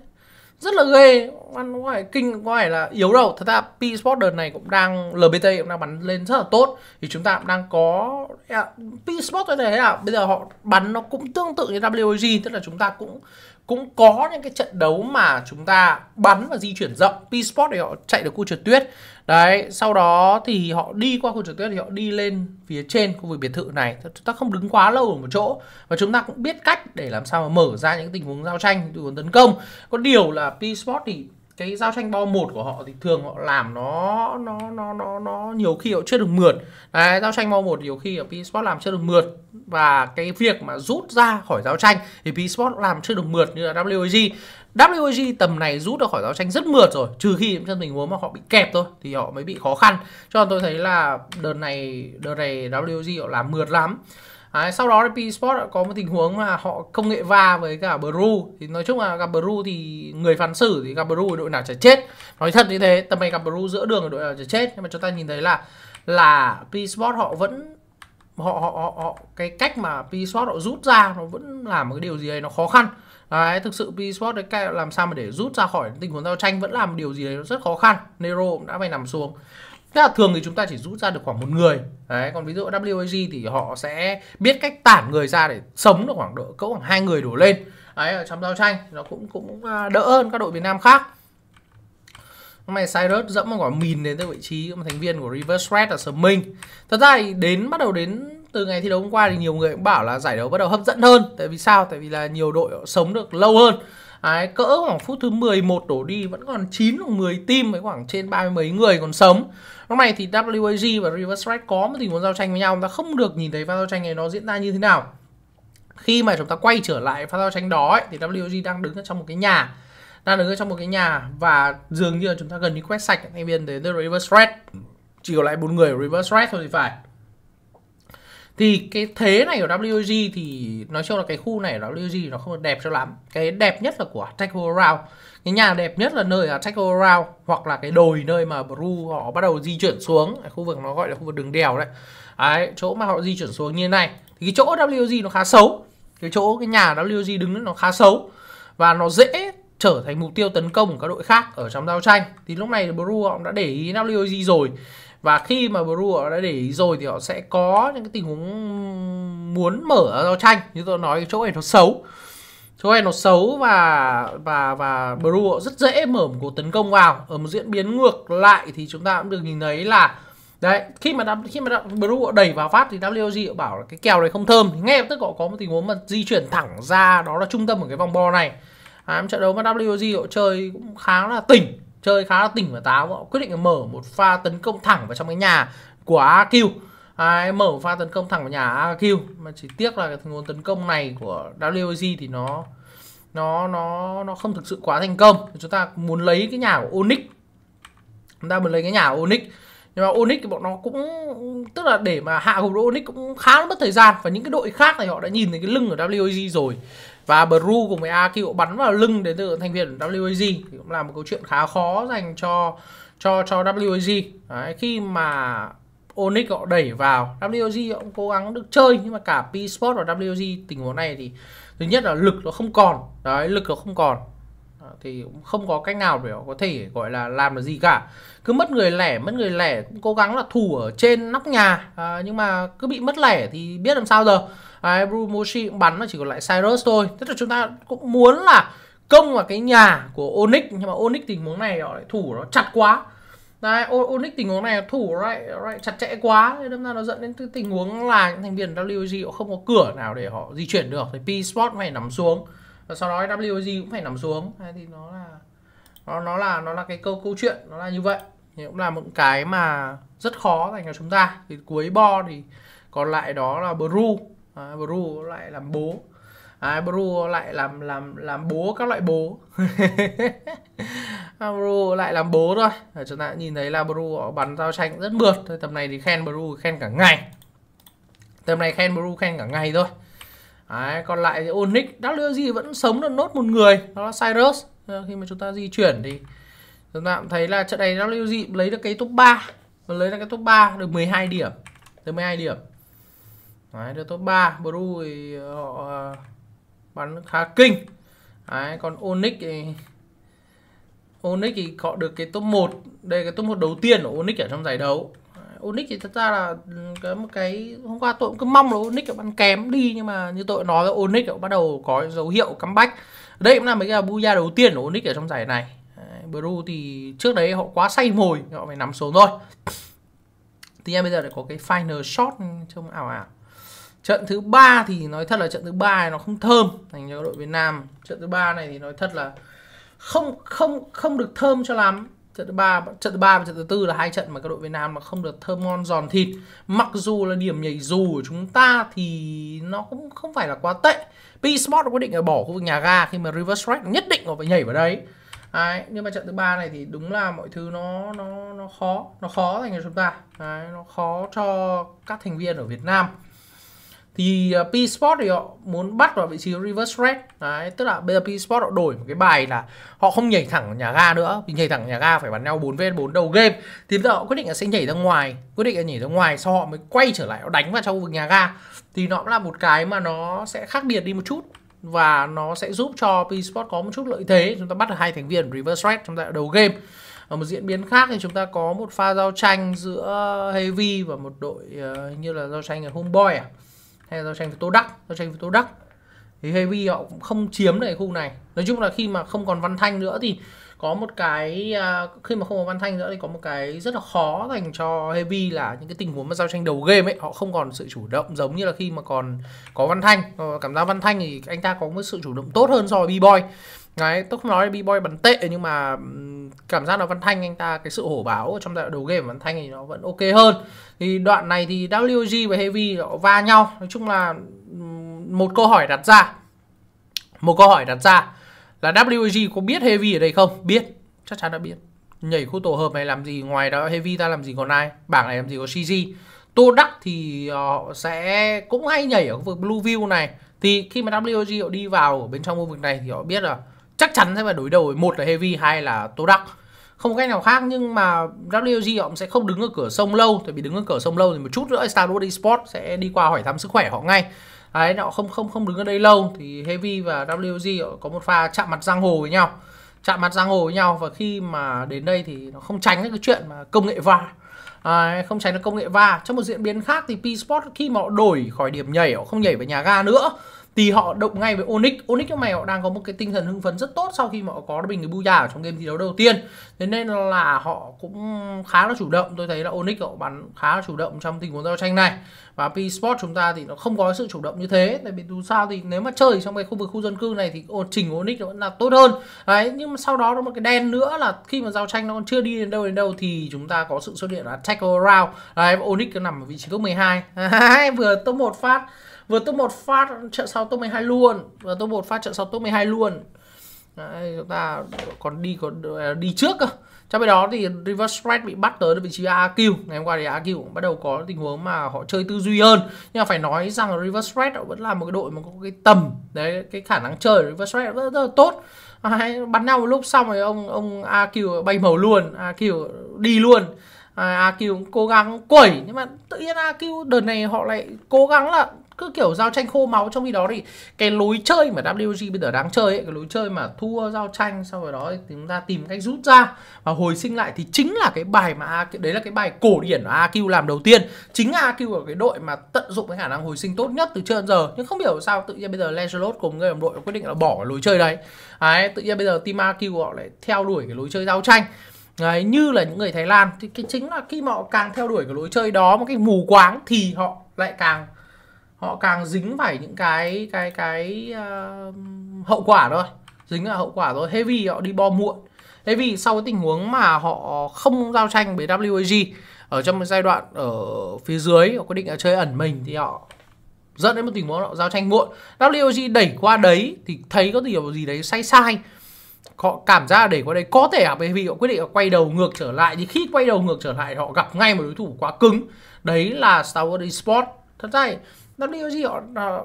rất là ghê ăn có phải kinh có phải là yếu đâu thật ra p sport đợt này cũng đang lbt cũng đang bắn lên rất là tốt thì chúng ta cũng đang có à, p sport tôi thấy là bây giờ họ bắn nó cũng tương tự như wag tức là chúng ta cũng cũng có những cái trận đấu mà chúng ta bắn và di chuyển rộng P-Sport thì họ chạy được khu trượt tuyết đấy sau đó thì họ đi qua khu trượt tuyết thì họ đi lên phía trên khu vực biệt thự này chúng ta không đứng quá lâu ở một chỗ và chúng ta cũng biết cách để làm sao mà mở ra những tình huống giao tranh tình huống tấn công có điều là P-Sport thì cái giao tranh bo một của họ thì thường họ làm nó nó nó nó nó nhiều khi họ chưa được mượt đấy, giao tranh bo một nhiều khi ở p sport làm chưa được mượt và cái việc mà rút ra khỏi giao tranh thì p sport làm chưa được mượt như là wag WG tầm này rút ra khỏi giao tranh rất mượt rồi Trừ khi những chân tình huống mà họ bị kẹp thôi Thì họ mới bị khó khăn Cho nên tôi thấy là đợt này Đợt này WG họ làm mượt lắm Đấy, sau đó thì P-Sport có một tình huống mà họ công nghệ va với cả Bru thì nói chung là gặp Bru thì người phán xử thì gặp Bru đội nào chả chết nói thật như thế tầm này gặp Bru giữa đường đội nào chả chết nhưng mà chúng ta nhìn thấy là là P-Sport họ vẫn họ họ họ, họ cái cách mà P-Sport họ rút ra nó vẫn là một cái điều gì đấy nó khó khăn Đấy, thực sự P-Sport cái làm sao mà để rút ra khỏi tình huống giao tranh vẫn làm điều gì đấy nó rất khó khăn Nero cũng đã phải nằm xuống Tức là thường thì chúng ta chỉ rút ra được khoảng một người. Đấy, còn ví dụ WAG thì họ sẽ biết cách tản người ra để sống được khoảng độ cỡ khoảng hai người đổ lên. Đấy, ở trong giao tranh nó cũng cũng à, đỡ hơn các đội Việt Nam khác. Hôm nay Cyrus dẫm một quả mìn đến tới vị trí một thành viên của Reverse Red là sớm Minh. Thật ra thì đến bắt đầu đến từ ngày thi đấu hôm qua thì nhiều người cũng bảo là giải đấu bắt đầu hấp dẫn hơn. Tại vì sao? Tại vì là nhiều đội sống được lâu hơn. Đấy, cỡ khoảng phút thứ 11 đổ đi vẫn còn 9 hoặc 10 team với khoảng trên ba mươi mấy người còn sống lúc này thì WAG và Reverse Strike có một tình huống giao tranh với nhau chúng ta không được nhìn thấy pha giao tranh này nó diễn ra như thế nào khi mà chúng ta quay trở lại pha giao tranh đó ấy, thì WAG đang đứng ở trong một cái nhà đang đứng ở trong một cái nhà và dường như là chúng ta gần như quét sạch thành viên đến The Reverse Red chỉ còn lại bốn người Reverse Red thôi thì phải thì cái thế này của WG thì nói chung là cái khu này của WG nó không đẹp cho lắm cái đẹp nhất là của Tackle Round cái nhà đẹp nhất là nơi ở Tackle Round hoặc là cái đồi nơi mà Bru họ bắt đầu di chuyển xuống khu vực nó gọi là khu vực đường đèo đấy đấy chỗ mà họ di chuyển xuống như thế này thì cái chỗ WG nó khá xấu cái chỗ cái nhà WG đứng nó khá xấu và nó dễ trở thành mục tiêu tấn công của các đội khác ở trong giao tranh thì lúc này Bru họ đã để ý WG rồi và khi mà Bru họ đã để ý rồi thì họ sẽ có những cái tình huống muốn mở giao tranh như tôi nói chỗ này nó xấu chỗ này nó xấu và và và Bru họ rất dễ mở một cuộc tấn công vào ở một diễn biến ngược lại thì chúng ta cũng được nhìn thấy là đấy khi mà khi mà đã, họ đẩy vào phát thì WG bảo là cái kèo này không thơm nghe ngay lập tức họ có một tình huống mà di chuyển thẳng ra đó là trung tâm của cái vòng bo này à, trận đấu mà WG họ chơi cũng khá là tỉnh chơi khá là tỉnh và táo họ quyết định mở một pha tấn công thẳng vào trong cái nhà của AQ à, mở pha tấn công thẳng vào nhà AQ mà chỉ tiếc là cái nguồn tấn công này của WG thì nó nó nó nó không thực sự quá thành công chúng ta muốn lấy cái nhà của Onyx chúng ta muốn lấy cái nhà của Onyx nhưng mà Onyx thì bọn nó cũng tức là để mà hạ gục đội Onyx cũng khá là mất thời gian và những cái đội khác này họ đã nhìn thấy cái lưng của WG rồi và Bru cùng với AQ bắn vào lưng đến từ thành viên WAG thì cũng là một câu chuyện khá khó dành cho cho cho WAG Đấy, khi mà Onyx họ đẩy vào WG họ cũng cố gắng được chơi nhưng mà cả P Sport và WG tình huống này thì thứ nhất là lực nó không còn đấy lực nó không còn thì cũng không có cách nào để họ có thể gọi là làm được gì cả cứ mất người lẻ mất người lẻ cũng cố gắng là thủ ở trên nóc nhà à, nhưng mà cứ bị mất lẻ thì biết làm sao giờ Đấy, Brumoshi cũng bắn nó chỉ còn lại Cyrus thôi Tức là chúng ta cũng muốn là công vào cái nhà của Onyx Nhưng mà Onyx tình huống này họ lại thủ nó chặt quá Đấy, Onyx tình huống này thủ lại, lại chặt chẽ quá Nên ra nó dẫn đến cái tình huống là những thành viên WG họ không có cửa nào để họ di chuyển được Thì P-Sport phải nằm xuống Và sau đó WG cũng phải nằm xuống Đấy, thì nó là nó, nó là nó là cái câu câu chuyện nó là như vậy thì cũng là một cái mà rất khó dành cho chúng ta thì cuối bo thì còn lại đó là Bru à, bru lại làm bố à, bru lại làm làm làm bố các loại bố à, bru lại làm bố thôi chúng ta nhìn thấy là bru bắn giao tranh rất mượt thôi tầm này thì khen bru khen cả ngày tầm này khen bru khen cả ngày thôi Đấy, còn lại Onyx WG vẫn sống được nốt một người đó là Cyrus ờ, khi mà chúng ta di chuyển thì chúng ta cũng thấy là trận này WG lấy được cái top 3 và lấy được cái top 3 được 12 điểm được 12 điểm Đấy, được top 3 Bru thì ờ, họ ờ, bắn khá kinh Đấy, còn Onyx thì Onyx thì họ được cái top 1 Đây cái top 1 đầu tiên của Onyx ở trong giải đấu Onyx thì thật ra là ừ, cái một cái hôm qua tôi cũng cứ mong là Onyx bắn kém đi nhưng mà như tôi nói là Onyx bắt đầu có dấu hiệu comeback. Đây cũng là mấy cái buya đầu tiên của Onyx ở trong giải này. Bru thì trước đấy họ quá say mồi, họ phải nắm số thôi. Tuy nhiên bây giờ lại có cái final shot trông ảo ảo trận thứ ba thì nói thật là trận thứ ba này nó không thơm thành cho đội Việt Nam trận thứ ba này thì nói thật là không không không được thơm cho lắm trận thứ ba trận thứ ba và trận thứ tư là hai trận mà các đội Việt Nam mà không được thơm ngon giòn thịt mặc dù là điểm nhảy dù của chúng ta thì nó cũng không phải là quá tệ P Sport quyết định là bỏ khu vực nhà ga khi mà River Strike nhất định nó phải nhảy vào đấy Đấy, nhưng mà trận thứ ba này thì đúng là mọi thứ nó nó nó khó nó khó dành cho chúng ta đấy, nó khó cho các thành viên ở Việt Nam thì uh, à, P-Sport thì họ muốn bắt vào vị trí reverse red đấy tức là bây giờ P-Sport họ đổi một cái bài là họ không nhảy thẳng nhà ga nữa vì nhảy thẳng nhà ga phải bắn nhau 4 v 4 đầu game thì bây giờ họ quyết định là sẽ nhảy ra ngoài quyết định là nhảy ra ngoài sau họ mới quay trở lại họ đánh vào trong khu vực nhà ga thì nó cũng là một cái mà nó sẽ khác biệt đi một chút và nó sẽ giúp cho P-Sport có một chút lợi thế chúng ta bắt được hai thành viên reverse red trong ta đầu game ở một diễn biến khác thì chúng ta có một pha giao tranh giữa Heavy và một đội uh, như là giao tranh ở Homeboy à hay là giao tranh với Tô Đắc giao tranh với Tô Đắc thì Heavy họ cũng không chiếm được cái khu này nói chung là khi mà không còn Văn Thanh nữa thì có một cái à, khi mà không có Văn Thanh nữa thì có một cái rất là khó dành cho Heavy là những cái tình huống mà giao tranh đầu game ấy họ không còn sự chủ động giống như là khi mà còn có Văn Thanh ờ, cảm giác Văn Thanh thì anh ta có một sự chủ động tốt hơn so với B-Boy Đấy, tôi không nói là B-Boy bắn tệ nhưng mà cảm giác là Văn Thanh anh ta cái sự hổ báo ở trong giai đoạn đầu game của Văn Thanh thì nó vẫn ok hơn thì đoạn này thì WG và Heavy va nhau nói chung là một câu hỏi đặt ra một câu hỏi đặt ra là WG có biết Heavy ở đây không biết chắc chắn đã biết nhảy khu tổ hợp này làm gì ngoài đó Heavy ta làm gì còn ai bảng này làm gì có CG Tô Đắc thì ờ, họ sẽ cũng hay nhảy ở khu vực Blue View này thì khi mà WG họ đi vào ở bên trong khu vực này thì họ biết là chắc chắn sẽ phải đối đầu với một là Heavy hai là Tô Đắc không có cách nào khác nhưng mà WLG họ sẽ không đứng ở cửa sông lâu tại vì đứng ở cửa sông lâu thì một chút nữa Starwood Esports sẽ đi qua hỏi thăm sức khỏe họ ngay đấy họ không không không đứng ở đây lâu thì Heavy và WLG họ có một pha chạm mặt giang hồ với nhau chạm mặt giang hồ với nhau và khi mà đến đây thì nó không tránh cái chuyện mà công nghệ va à, không tránh được công nghệ va trong một diễn biến khác thì p sport khi mà họ đổi khỏi điểm nhảy họ không nhảy về nhà ga nữa thì họ động ngay với Onyx Onyx lúc này họ đang có một cái tinh thần hưng phấn rất tốt sau khi mà họ có bình người Buya ở trong game thi đấu đầu tiên thế nên là họ cũng khá là chủ động tôi thấy là Onyx họ bắn khá là chủ động trong tình huống giao tranh này và P Sport chúng ta thì nó không có sự chủ động như thế tại vì dù sao thì nếu mà chơi trong cái khu vực khu dân cư này thì chỉnh Onyx nó vẫn là tốt hơn đấy nhưng mà sau đó nó một cái đen nữa là khi mà giao tranh nó còn chưa đi đến đâu đến đâu thì chúng ta có sự xuất hiện là tackle around đấy Onyx nó nằm ở vị trí top 12 vừa top một phát vừa top 1 phát trận sau top 12 luôn vừa top 1 phát trận sau top 12 luôn Đấy, chúng ta còn đi còn à, đi trước cơ trong khi đó thì river spread bị bắt tới vị trí AQ ngày hôm qua thì AQ cũng bắt đầu có tình huống mà họ chơi tư duy hơn nhưng mà phải nói rằng river spread vẫn là một cái đội mà có cái tầm đấy cái khả năng chơi river spread rất, rất là tốt à, hay bắn nhau một lúc xong rồi ông ông AQ bay màu luôn AQ đi luôn à, AQ cũng cố gắng quẩy nhưng mà tự nhiên AQ đợt này họ lại cố gắng là cứ kiểu giao tranh khô máu trong khi đó thì cái lối chơi mà WG bây giờ đang chơi ấy, cái lối chơi mà thua giao tranh sau rồi đó thì chúng ta tìm cách rút ra và hồi sinh lại thì chính là cái bài mà đấy là cái bài cổ điển mà AQ làm đầu tiên chính AQ ở cái đội mà tận dụng cái khả năng hồi sinh tốt nhất từ trước đến giờ nhưng không hiểu sao tự nhiên bây giờ Lancelot cùng người đồng đội quyết định là bỏ cái lối chơi đấy. đấy tự nhiên bây giờ team AQ họ lại theo đuổi cái lối chơi giao tranh Đấy, như là những người Thái Lan thì cái chính là khi mà họ càng theo đuổi cái lối chơi đó một cái mù quáng thì họ lại càng họ càng dính phải những cái cái cái uh, hậu quả thôi dính là hậu quả rồi vì họ đi bo muộn thế vì sau cái tình huống mà họ không giao tranh với WAG ở trong một giai đoạn ở phía dưới họ quyết định là chơi ẩn mình thì họ dẫn đến một tình huống họ giao tranh muộn WAG đẩy qua đấy thì thấy có điều gì đấy sai sai họ cảm giác là đẩy qua đấy có thể là bởi vì họ quyết định là quay đầu ngược trở lại thì khi quay đầu ngược trở lại họ gặp ngay một đối thủ quá cứng đấy là Star Wars Esports thật ra WG họ,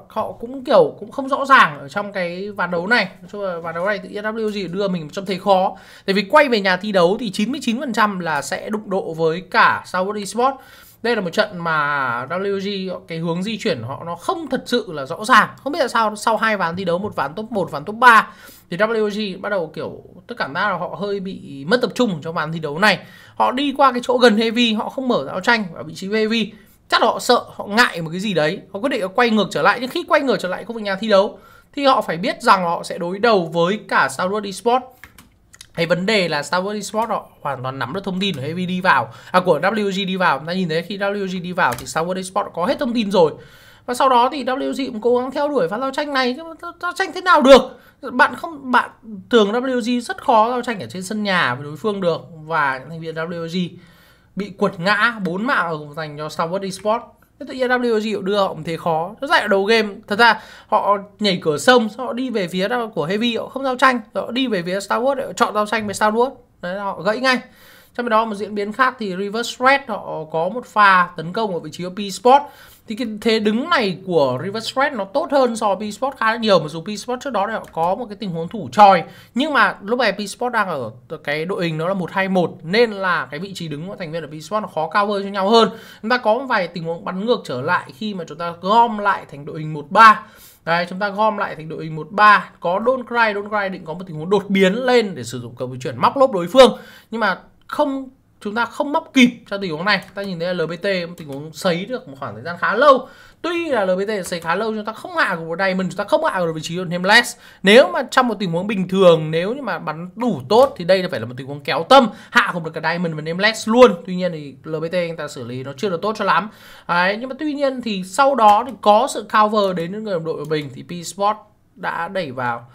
họ cũng kiểu cũng không rõ ràng ở trong cái ván đấu này cho ván đấu này tự nhiên WG đưa mình trong thế khó tại vì quay về nhà thi đấu thì 99% là sẽ đụng độ với cả Saudi Sport. đây là một trận mà WG cái hướng di chuyển họ nó không thật sự là rõ ràng không biết là sao sau hai ván thi đấu một ván top 1 ván top 3 thì WG bắt đầu kiểu tất cả giác là họ hơi bị mất tập trung trong ván thi đấu này họ đi qua cái chỗ gần Heavy họ không mở giao tranh ở vị trí Heavy chắc là họ sợ họ ngại một cái gì đấy họ quyết định quay ngược trở lại nhưng khi quay ngược trở lại khu vực nhà thi đấu thì họ phải biết rằng họ sẽ đối đầu với cả Star Wars Esports hay vấn đề là Star Wars Esports họ hoàn toàn nắm được thông tin của Heavy đi vào à của WG đi vào ta nhìn thấy khi WG đi vào thì Star Wars Esports có hết thông tin rồi và sau đó thì WG cũng cố gắng theo đuổi pha giao tranh này chứ giao tranh thế nào được bạn không bạn thường WG rất khó giao tranh ở trên sân nhà với đối phương được và thành viên WG bị quật ngã bốn mạng dành cho Star Esports Thế tự nhiên WG đưa họ thế khó Nó dạy ở đầu game Thật ra họ nhảy cửa sông Họ đi về phía của Heavy Họ không giao tranh Họ đi về phía Starwood Họ chọn giao tranh với Starwood. Đấy là họ gãy ngay trong khi đó một diễn biến khác thì reverse red họ có một pha tấn công ở vị trí của P-Sport thì cái thế đứng này của reverse red nó tốt hơn so với P-Sport khá là nhiều mặc dù P-Sport trước đó họ có một cái tình huống thủ tròi nhưng mà lúc này P-Sport đang ở cái đội hình nó là 121 nên là cái vị trí đứng của thành viên ở P-Sport nó khó cover cho nhau hơn chúng ta có một vài tình huống bắn ngược trở lại khi mà chúng ta gom lại thành đội hình 13 Đấy, chúng ta gom lại thành đội hình 1-3 Có Don Cry, Don Cry định có một tình huống đột biến lên để sử dụng cầu chuyển móc lốp đối phương Nhưng mà không chúng ta không móc kịp trong tình huống này ta nhìn thấy là lbt tình huống sấy được một khoảng thời gian khá lâu tuy là lbt sấy khá lâu chúng ta không hạ được một diamond chúng ta không hạ được vị trí hơn hemless nếu mà trong một tình huống bình thường nếu như mà bắn đủ tốt thì đây là phải là một tình huống kéo tâm hạ không được cả diamond và hemless luôn tuy nhiên thì lbt anh ta xử lý nó chưa được tốt cho lắm Đấy, nhưng mà tuy nhiên thì sau đó thì có sự cover đến những người đồng đội của mình thì p sport đã đẩy vào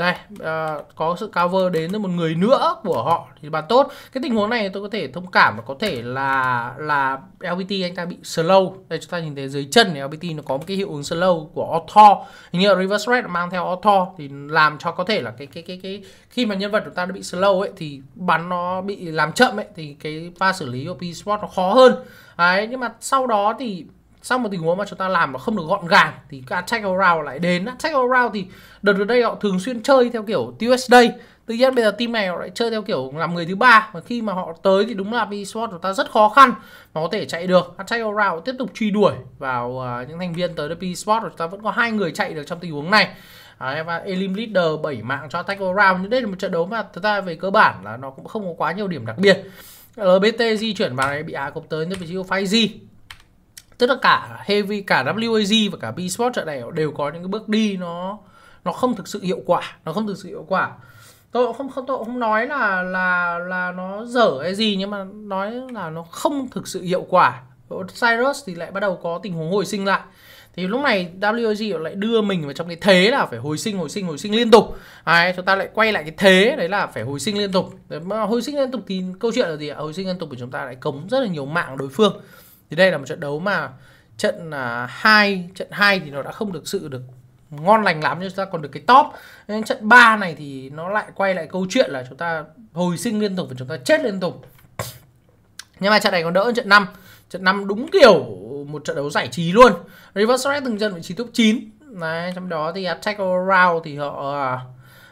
đây uh, à, có sự cover đến với một người nữa của họ thì bạn tốt cái tình huống này tôi có thể thông cảm và có thể là là LVT anh ta bị slow đây chúng ta nhìn thấy dưới chân thì LVT nó có một cái hiệu ứng slow của auto hình như là reverse red mang theo auto thì làm cho có thể là cái cái cái cái khi mà nhân vật chúng ta đã bị slow ấy thì bắn nó bị làm chậm ấy thì cái pha xử lý của P-Sport nó khó hơn đấy nhưng mà sau đó thì sau một tình huống mà chúng ta làm nó không được gọn gàng thì các check around lại đến check around thì đợt gần đây họ thường xuyên chơi theo kiểu Tuesday tự nhiên bây giờ team này họ lại chơi theo kiểu làm người thứ ba và khi mà họ tới thì đúng là esports của ta rất khó khăn mà có thể chạy được check around tiếp tục truy đuổi vào à, những thành viên tới esports của chúng ta vẫn có hai người chạy được trong tình huống này Đấy, và Elim Leader 7 mạng cho Attack Round Nhưng đây là một trận đấu mà thực ra về cơ bản là nó cũng không có quá nhiều điểm đặc biệt LBT di chuyển vào này bị a Cục tới với vị Phai tức là cả heavy cả WAG và cả B Sport trận này đều có những cái bước đi nó nó không thực sự hiệu quả nó không thực sự hiệu quả tôi không không tôi không nói là là là nó dở hay gì nhưng mà nói là nó không thực sự hiệu quả Cyrus thì lại bắt đầu có tình huống hồi sinh lại thì lúc này WG lại đưa mình vào trong cái thế là phải hồi sinh hồi sinh hồi sinh liên tục đấy, chúng ta lại quay lại cái thế đấy là phải hồi sinh liên tục đấy, mà hồi sinh liên tục thì câu chuyện là gì ạ hồi sinh liên tục của chúng ta lại cống rất là nhiều mạng đối phương thì đây là một trận đấu mà trận à, 2 trận 2 thì nó đã không được sự được ngon lành lắm chúng ta còn được cái top nên trận 3 này thì nó lại quay lại câu chuyện là chúng ta hồi sinh liên tục và chúng ta chết liên tục nhưng mà trận này còn đỡ hơn trận 5 trận 5 đúng kiểu một trận đấu giải trí luôn reverse red từng trận vị trí top 9 Đấy, trong đó thì Attack All Around thì họ à,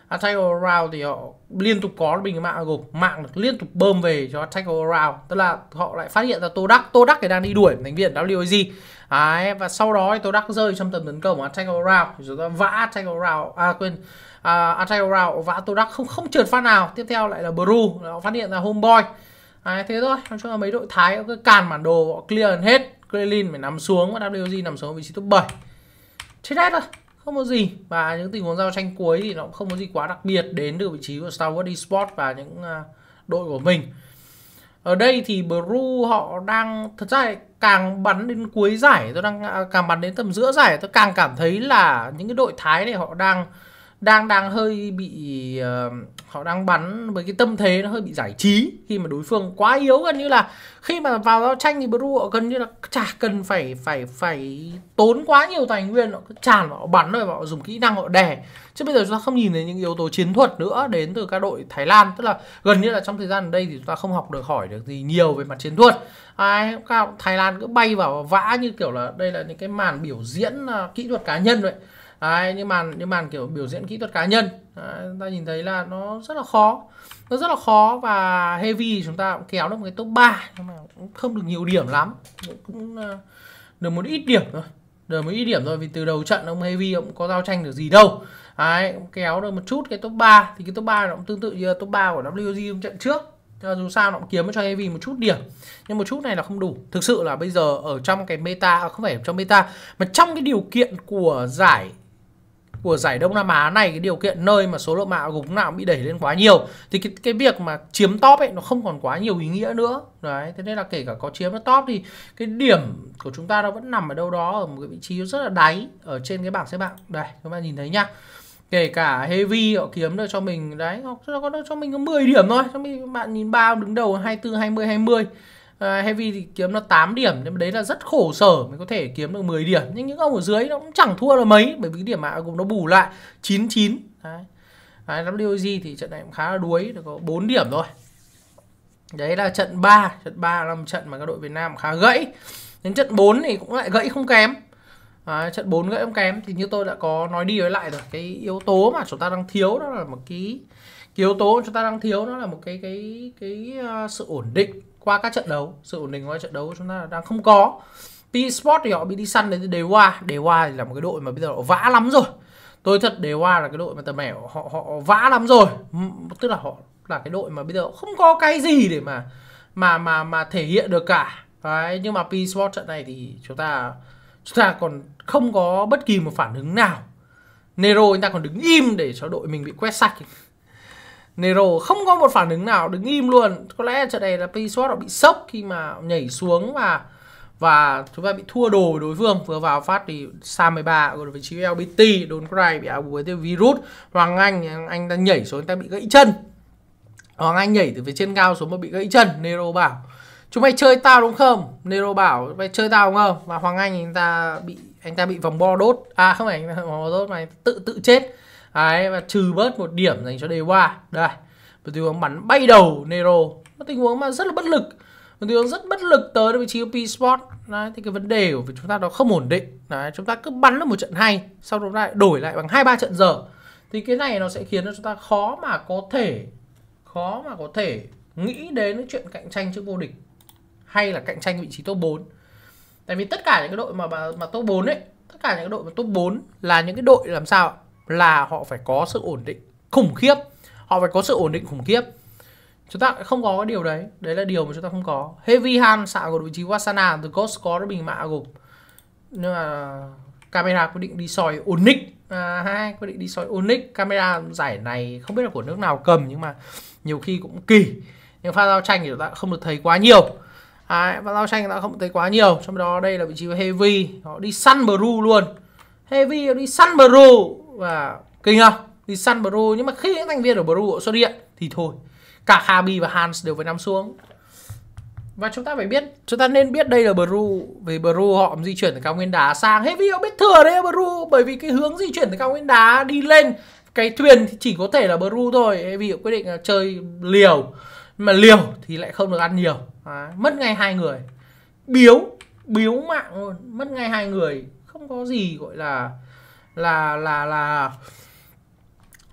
attack all around thì họ liên tục có bình mạng gồm mạng được liên tục bơm về cho attack all around tức là họ lại phát hiện ra tô đắc tô đắc thì đang đi đuổi thành viên WAG Đấy, và sau đó thì tô đắc rơi trong tầm tấn công của attack all around thì chúng ta vã attack all around à quên à, attack all around vã tô đắc không không trượt phát nào tiếp theo lại là bru họ phát hiện ra homeboy Đấy, thế thôi nói chung là mấy đội thái cứ càn bản đồ họ clear hết Krelin phải nằm xuống và WG nằm xuống vị trí top 7 chết hết rồi không có gì và những tình huống giao tranh cuối thì nó cũng không có gì quá đặc biệt đến được vị trí của Star Wars Esports và những à, đội của mình ở đây thì Bru họ đang thật ra càng bắn đến cuối giải tôi đang à, càng bắn đến tầm giữa giải tôi càng cảm thấy là những cái đội Thái này họ đang đang đang hơi bị uh, họ đang bắn với cái tâm thế nó hơi bị giải trí khi mà đối phương quá yếu gần như là khi mà vào giao tranh thì Bru họ gần như là chả cần phải phải phải tốn quá nhiều tài nguyên họ cứ tràn họ bắn rồi họ dùng kỹ năng họ đè chứ bây giờ chúng ta không nhìn thấy những yếu tố chiến thuật nữa đến từ các đội Thái Lan tức là gần như là trong thời gian ở đây thì chúng ta không học được hỏi được gì nhiều về mặt chiến thuật ai các Thái Lan cứ bay vào vã như kiểu là đây là những cái màn biểu diễn uh, kỹ thuật cá nhân vậy đấy, nhưng mà nhưng mà kiểu biểu diễn kỹ thuật cá nhân đấy, ta nhìn thấy là nó rất là khó nó rất là khó và heavy chúng ta cũng kéo được một cái top 3 nhưng mà cũng không được nhiều điểm lắm cũng ờ, được một ít điểm thôi được một ít điểm thôi vì từ đầu trận ông heavy cũng có giao tranh được gì đâu đấy cũng kéo được một chút cái top 3 thì cái top 3 nó cũng tương tự như top 3 của WG trận trước dù sao nó cũng kiếm cho Heavy một chút điểm nhưng một chút này là không đủ thực sự là bây giờ ở trong cái meta à, không phải trong meta mà trong cái điều kiện của giải của giải Đông Nam Á này cái điều kiện nơi mà số lượng mạo gục nào cũng bị đẩy lên quá nhiều thì cái, cái việc mà chiếm top ấy nó không còn quá nhiều ý nghĩa nữa đấy thế nên là kể cả có chiếm nó top thì cái điểm của chúng ta nó vẫn nằm ở đâu đó ở một cái vị trí rất là đáy ở trên cái bảng xếp hạng đây các bạn nhìn thấy nhá kể cả heavy họ kiếm được cho mình đấy họ có cho mình có 10 điểm thôi cho mình bạn nhìn bao đứng đầu 24 20 20 à, heavy thì kiếm nó 8 điểm nhưng mà đấy là rất khổ sở mới có thể kiếm được 10 điểm nhưng những ông ở dưới nó cũng chẳng thua là mấy bởi vì cái điểm mạ cũng nó bù lại 99 đấy. Đấy, WG thì trận này cũng khá là đuối được có 4 điểm thôi đấy là trận 3 trận 3 là một trận mà các đội Việt Nam khá gãy đến trận 4 thì cũng lại gãy không kém À, trận 4 gãy không kém thì như tôi đã có nói đi nói lại rồi cái yếu tố mà chúng ta đang thiếu đó là một cái, cái yếu tố chúng ta đang thiếu đó là một cái cái cái, cái ờ, uh, sự ổn định qua các trận đấu sự ổn định qua trận đấu chúng ta đang không có P Sport thì họ bị đi săn đến Đề Hoa Đề Hoa là một cái đội mà bây giờ họ vã lắm rồi tôi thật Đề Hoa là cái đội mà tầm mẻo họ họ vã lắm rồi tức là họ là cái đội mà bây giờ không có cái gì để mà mà mà mà thể hiện được cả đấy nhưng mà P Sport trận này thì chúng ta chúng ta còn không có bất kỳ một phản ứng nào Nero chúng ta còn đứng im để cho đội mình bị quét sạch Nero không có một phản ứng nào đứng im luôn có lẽ trận này là Pisuat bị sốc khi mà nhảy xuống và và chúng ta bị thua đồ đối phương vừa vào phát thì Sam 13 ở vị trí LBT đồn cry bị áo với virus Hoàng Anh anh ta nhảy xuống anh ta bị gãy chân Hoàng Anh nhảy từ phía trên cao xuống mà bị gãy chân Nero bảo chúng mày chơi tao đúng không Nero bảo mày chơi tao đúng không và Hoàng Anh anh ta bị anh ta bị vòng bo đốt à không phải vòng bo đốt mà tự tự chết Đấy, và trừ bớt một điểm dành cho qua Đây, một tình huống bắn bay đầu Nero. Một tình huống mà rất là bất lực. Một tình huống rất bất lực tới vị trí của P-Sport. Đấy, thì cái vấn đề của chúng ta nó không ổn định. Đấy, chúng ta cứ bắn được một trận hay, sau đó lại đổi lại bằng hai ba trận giờ. Thì cái này nó sẽ khiến cho chúng ta khó mà có thể khó mà có thể nghĩ đến cái chuyện cạnh tranh trước vô địch hay là cạnh tranh vị trí top 4. Tại vì tất cả những cái đội mà mà, mà top 4 ấy, tất cả những cái đội mà top 4 là những cái đội làm sao là họ phải có sự ổn định khủng khiếp họ phải có sự ổn định khủng khiếp chúng ta không có cái điều đấy đấy là điều mà chúng ta không có heavy hand xạ của vị trí wasana từ ghost có bình mạ gục nhưng mà camera quyết định đi soi onic à, hai quyết định đi soi onic camera giải này không biết là của nước nào cầm nhưng mà nhiều khi cũng kỳ nhưng pha giao tranh thì chúng ta không được thấy quá nhiều à, pha giao tranh chúng ta không thấy quá nhiều trong đó đây là vị trí của heavy họ đi săn blue luôn heavy đi săn blue và kinh không đi Nissan Pro nhưng mà khi những thành viên ở của họ xuất hiện thì thôi cả Habi và Hans đều phải nằm xuống và chúng ta phải biết chúng ta nên biết đây là Bru vì Bru họ di chuyển từ cao nguyên đá sang hết video biết thừa đấy Bru bởi vì cái hướng di chuyển từ cao nguyên đá đi lên cái thuyền thì chỉ có thể là Bru thôi vì quyết định là chơi liều mà liều thì lại không được ăn nhiều à, mất ngay hai người biếu biếu mạng luôn mất ngay hai người không có gì gọi là là là là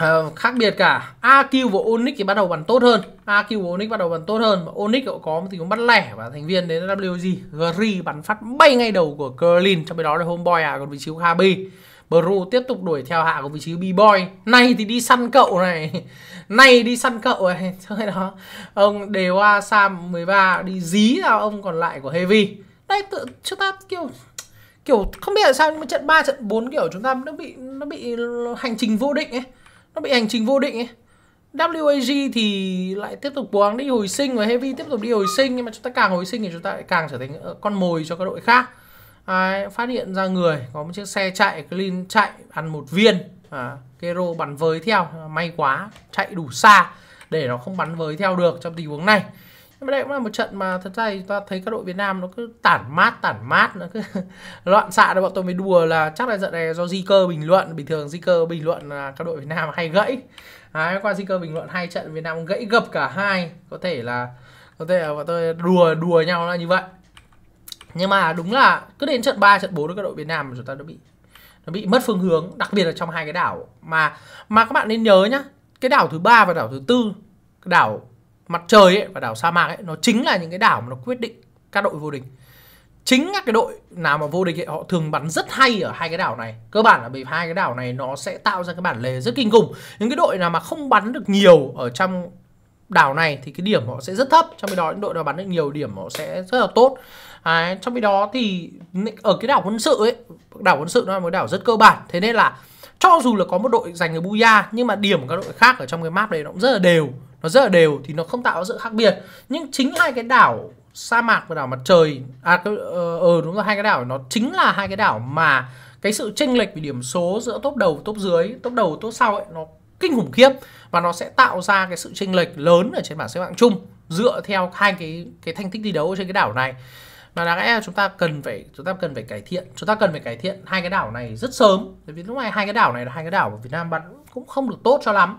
uh, khác biệt cả AQ và Onyx thì bắt đầu bắn tốt hơn AQ và Onyx bắt đầu bắn tốt hơn mà Onyx cũng có một tình huống bắt lẻ và thành viên đến WG Gri bắn phát bay ngay đầu của Curlin trong khi đó là Homeboy à còn vị trí của Habi Bru tiếp tục đuổi theo hạ của vị trí B-boy Nay thì đi săn cậu này Nay đi săn cậu này Thôi đó Ông Dewa Sam 13 đi dí ra ông còn lại của Heavy Đây tự, chúng ta kêu kiểu không biết là sao nhưng mà trận 3 trận 4 kiểu chúng ta nó bị nó bị hành trình vô định ấy nó bị hành trình vô định ấy WAG thì lại tiếp tục cố gắng đi hồi sinh và Heavy tiếp tục đi hồi sinh nhưng mà chúng ta càng hồi sinh thì chúng ta lại càng trở thành ờ, con mồi cho các đội khác à, phát hiện ra người có một chiếc xe chạy clean chạy ăn một viên à, Kero bắn với theo may quá chạy đủ xa để nó không bắn với theo được trong tình huống này nhưng mà đây cũng là một trận mà thật ra thì ta thấy các đội Việt Nam nó cứ tản mát tản mát nó cứ loạn xạ rồi bọn tôi mới đùa là chắc là trận này do di cơ bình luận bình thường di cơ bình luận là các đội Việt Nam hay gãy Đấy, qua di cơ bình luận hai trận Việt Nam gãy gập cả hai có thể là có thể là bọn tôi đùa đùa nhau là như vậy nhưng mà đúng là cứ đến trận 3, trận 4 các đội Việt Nam chúng ta nó bị nó bị mất phương hướng đặc biệt là trong hai cái đảo mà mà các bạn nên nhớ nhá cái đảo thứ ba và đảo thứ tư đảo mặt trời ấy và đảo sa mạc ấy nó chính là những cái đảo mà nó quyết định các đội vô địch chính các cái đội nào mà vô địch ấy, họ thường bắn rất hay ở hai cái đảo này cơ bản là vì hai cái đảo này nó sẽ tạo ra cái bản lề rất kinh khủng những cái đội nào mà không bắn được nhiều ở trong đảo này thì cái điểm họ sẽ rất thấp trong khi đó những đội nào bắn được nhiều điểm họ sẽ rất là tốt à, trong khi đó thì ở cái đảo quân sự ấy đảo quân sự nó là một đảo rất cơ bản thế nên là cho dù là có một đội giành ở buya nhưng mà điểm của các đội khác ở trong cái map này nó cũng rất là đều nó rất là đều thì nó không tạo ra sự khác biệt nhưng chính hai cái đảo sa mạc và đảo mặt trời à cái, uh, uh, đúng rồi hai cái đảo nó chính là hai cái đảo mà cái sự chênh lệch về điểm số giữa top đầu top dưới top đầu top sau ấy nó kinh khủng khiếp và nó sẽ tạo ra cái sự chênh lệch lớn ở trên bảng xếp hạng chung dựa theo hai cái cái thành tích thi đấu trên cái đảo này mà đáng lẽ chúng ta cần phải chúng ta cần phải cải thiện chúng ta cần phải cải thiện hai cái đảo này rất sớm bởi vì lúc này hai cái đảo này là hai cái đảo của Việt Nam bắn cũng không được tốt cho lắm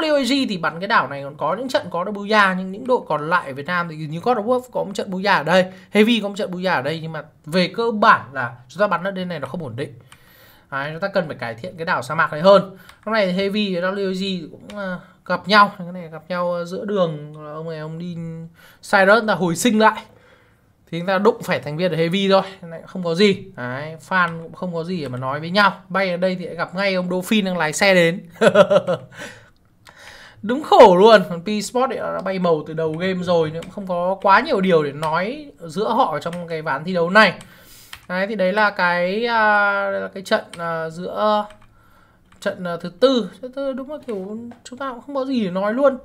WAG thì bắn cái đảo này còn có những trận có được Buya nhưng những đội còn lại ở Việt Nam thì như God of War có một trận Buya ở đây Heavy có một trận Buya ở đây nhưng mà về cơ bản là chúng ta bắn ở đây này nó không ổn định Đấy, chúng ta cần phải cải thiện cái đảo sa mạc này hơn hôm nay Heavy và WAG cũng uh, gặp nhau cái này gặp nhau giữa đường ông này ông đi sai đó là hồi sinh lại thì chúng ta đụng phải thành viên ở Heavy thôi này không có gì Đấy, fan cũng không có gì để mà nói với nhau bay ở đây thì gặp ngay ông Dolphin đang lái xe đến đúng khổ luôn còn P Sport đã bay màu từ đầu game rồi nhưng không có quá nhiều điều để nói giữa họ trong cái ván thi đấu này đấy thì đấy là cái à, là cái trận à, giữa trận à, thứ tư đúng là kiểu chúng ta cũng không có gì để nói luôn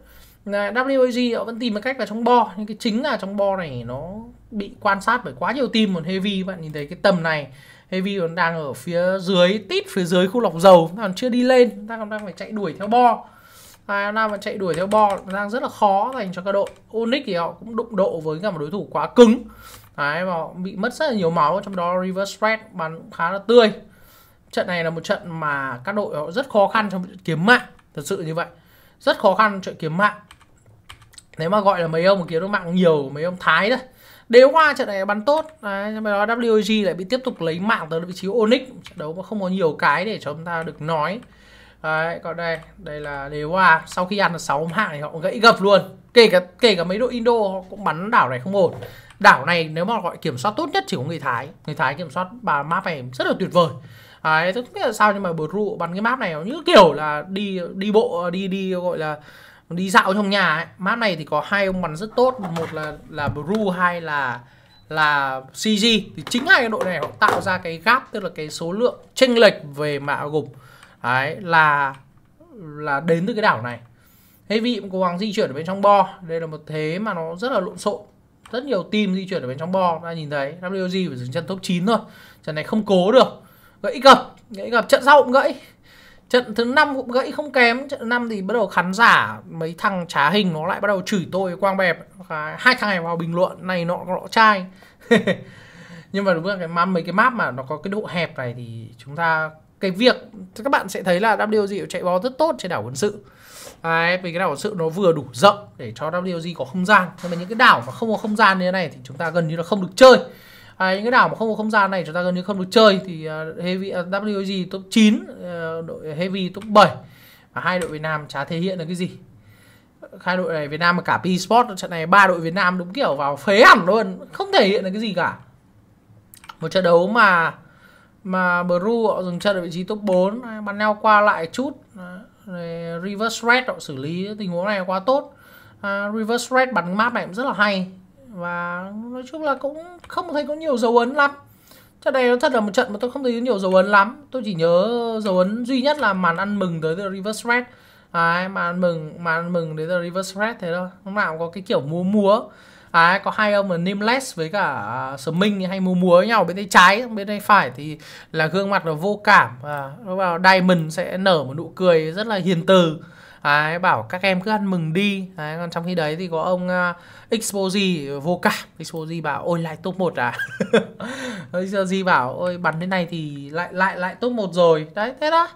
WAG họ vẫn tìm một cách là trong bo nhưng cái chính là trong bo này nó bị quan sát bởi quá nhiều team còn Heavy bạn nhìn thấy cái tầm này Heavy còn đang ở phía dưới tít phía dưới khu lọc dầu còn chưa đi lên chúng ta còn đang phải chạy đuổi theo bo Hai Nam mà chạy đuổi theo bo đang rất là khó dành cho các đội. Onyx thì họ cũng đụng độ với cả một đối thủ quá cứng. Đấy và họ bị mất rất là nhiều máu trong đó River Spread bắn khá là tươi. Trận này là một trận mà các đội họ rất khó khăn trong kiếm mạng, thật sự như vậy. Rất khó khăn trận kiếm mạng. Nếu mà gọi là mấy ông kiếm được mạng nhiều, mấy ông Thái đấy. Đế qua trận này bắn tốt Đấy, trong đó WG lại bị tiếp tục lấy mạng từ vị trí Onyx Trận đấu mà không có nhiều cái để cho chúng ta được nói đấy còn đây đây là đề hoa sau khi ăn được sáu hạng thì họ gãy gập luôn kể cả kể cả mấy đội indo họ cũng bắn đảo này không ổn đảo này nếu mà gọi kiểm soát tốt nhất chỉ có người thái người thái kiểm soát bà map này rất là tuyệt vời đấy tôi không biết là sao nhưng mà bru bắn cái map này nó như kiểu là đi đi bộ đi đi gọi là đi dạo trong nhà ấy. map này thì có hai ông bắn rất tốt một là là bru hai là là CG thì chính hai cái đội này họ tạo ra cái gap tức là cái số lượng chênh lệch về mạ gục Đấy, là là đến từ cái đảo này Thế vị cũng cố gắng di chuyển ở bên trong bo Đây là một thế mà nó rất là lộn xộn Rất nhiều team di chuyển ở bên trong bo Ta nhìn thấy WG phải dừng chân top 9 thôi Trận này không cố được Gãy gập, gãy gập, trận sau cũng gãy Trận thứ năm cũng gãy không kém Trận năm thì bắt đầu khán giả Mấy thằng trá hình nó lại bắt đầu chửi tôi quang bẹp Hai thằng này vào bình luận Này nọ nọ trai Nhưng mà đúng là cái, mấy cái map mà nó có cái độ hẹp này Thì chúng ta cái việc các bạn sẽ thấy là WG chạy bó rất tốt trên đảo quân sự Đấy, vì cái đảo quân sự nó vừa đủ rộng để cho WG có không gian nhưng mà những cái đảo mà không có không gian như thế này thì chúng ta gần như là không được chơi à, những cái đảo mà không có không gian này chúng ta gần như không được chơi thì uh, heavy uh, à, WG top 9 uh, à, đội heavy top 7 và hai đội Việt Nam chả thể hiện được cái gì hai đội này Việt Nam mà cả P Sport trận này ba đội Việt Nam đúng kiểu vào phế ẩm luôn không thể hiện được cái gì cả một trận đấu mà mà Bru họ dừng chân ở vị trí top 4 bắn nhau qua lại chút reverse red họ xử lý tình huống này quá tốt à, reverse red bắn map này cũng rất là hay và nói chung là cũng không thấy có nhiều dấu ấn lắm trận này nó thật là một trận mà tôi không thấy nhiều dấu ấn lắm tôi chỉ nhớ dấu ấn duy nhất là màn ăn mừng tới the reverse red à, màn ăn mừng màn ăn mừng đến the reverse red thế thôi lúc nào cũng có cái kiểu múa múa Đấy, có hai ông là Nameless với cả à, Sming hay múa múa với nhau bên tay trái bên tay phải thì là gương mặt là vô cảm và lúc vào Diamond sẽ nở một nụ cười rất là hiền từ đấy, bảo các em cứ ăn mừng đi đấy, còn trong khi đấy thì có ông uh, à, Exposi vô cảm Exposi bảo ôi lại top 1 à Exposi bảo ôi bắn thế này thì lại lại lại top 1 rồi đấy thế đó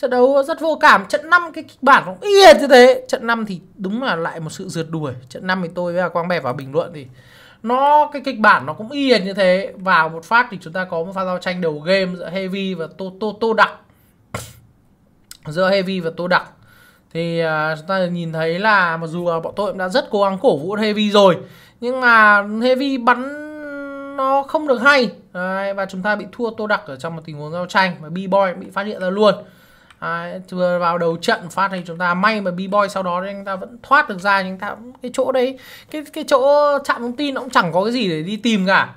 Trận đấu rất vô cảm, trận 5 cái kịch bản cũng y như thế. Trận 5 thì đúng là lại một sự rượt đuổi. Trận 5 thì tôi với Quang Bè vào bình luận thì nó cái kịch bản nó cũng y như thế. Vào một phát thì chúng ta có một pha giao tranh đầu game giữa Heavy và Tô Tô Tô Đặc. Giữa Heavy và Tô Đặc. Thì uh, chúng ta nhìn thấy là mặc dù là bọn tôi cũng đã rất cố gắng cổ vũ Heavy rồi, nhưng mà Heavy bắn nó không được hay Đấy, và chúng ta bị thua tô đặc ở trong một tình huống giao tranh và b boy bị phát hiện ra luôn Đấy, à, vừa vào đầu trận phát thì chúng ta may mà B-boy sau đó anh ta vẫn thoát được ra nhưng ta cái chỗ đấy cái cái chỗ chạm thông tin nó cũng chẳng có cái gì để đi tìm cả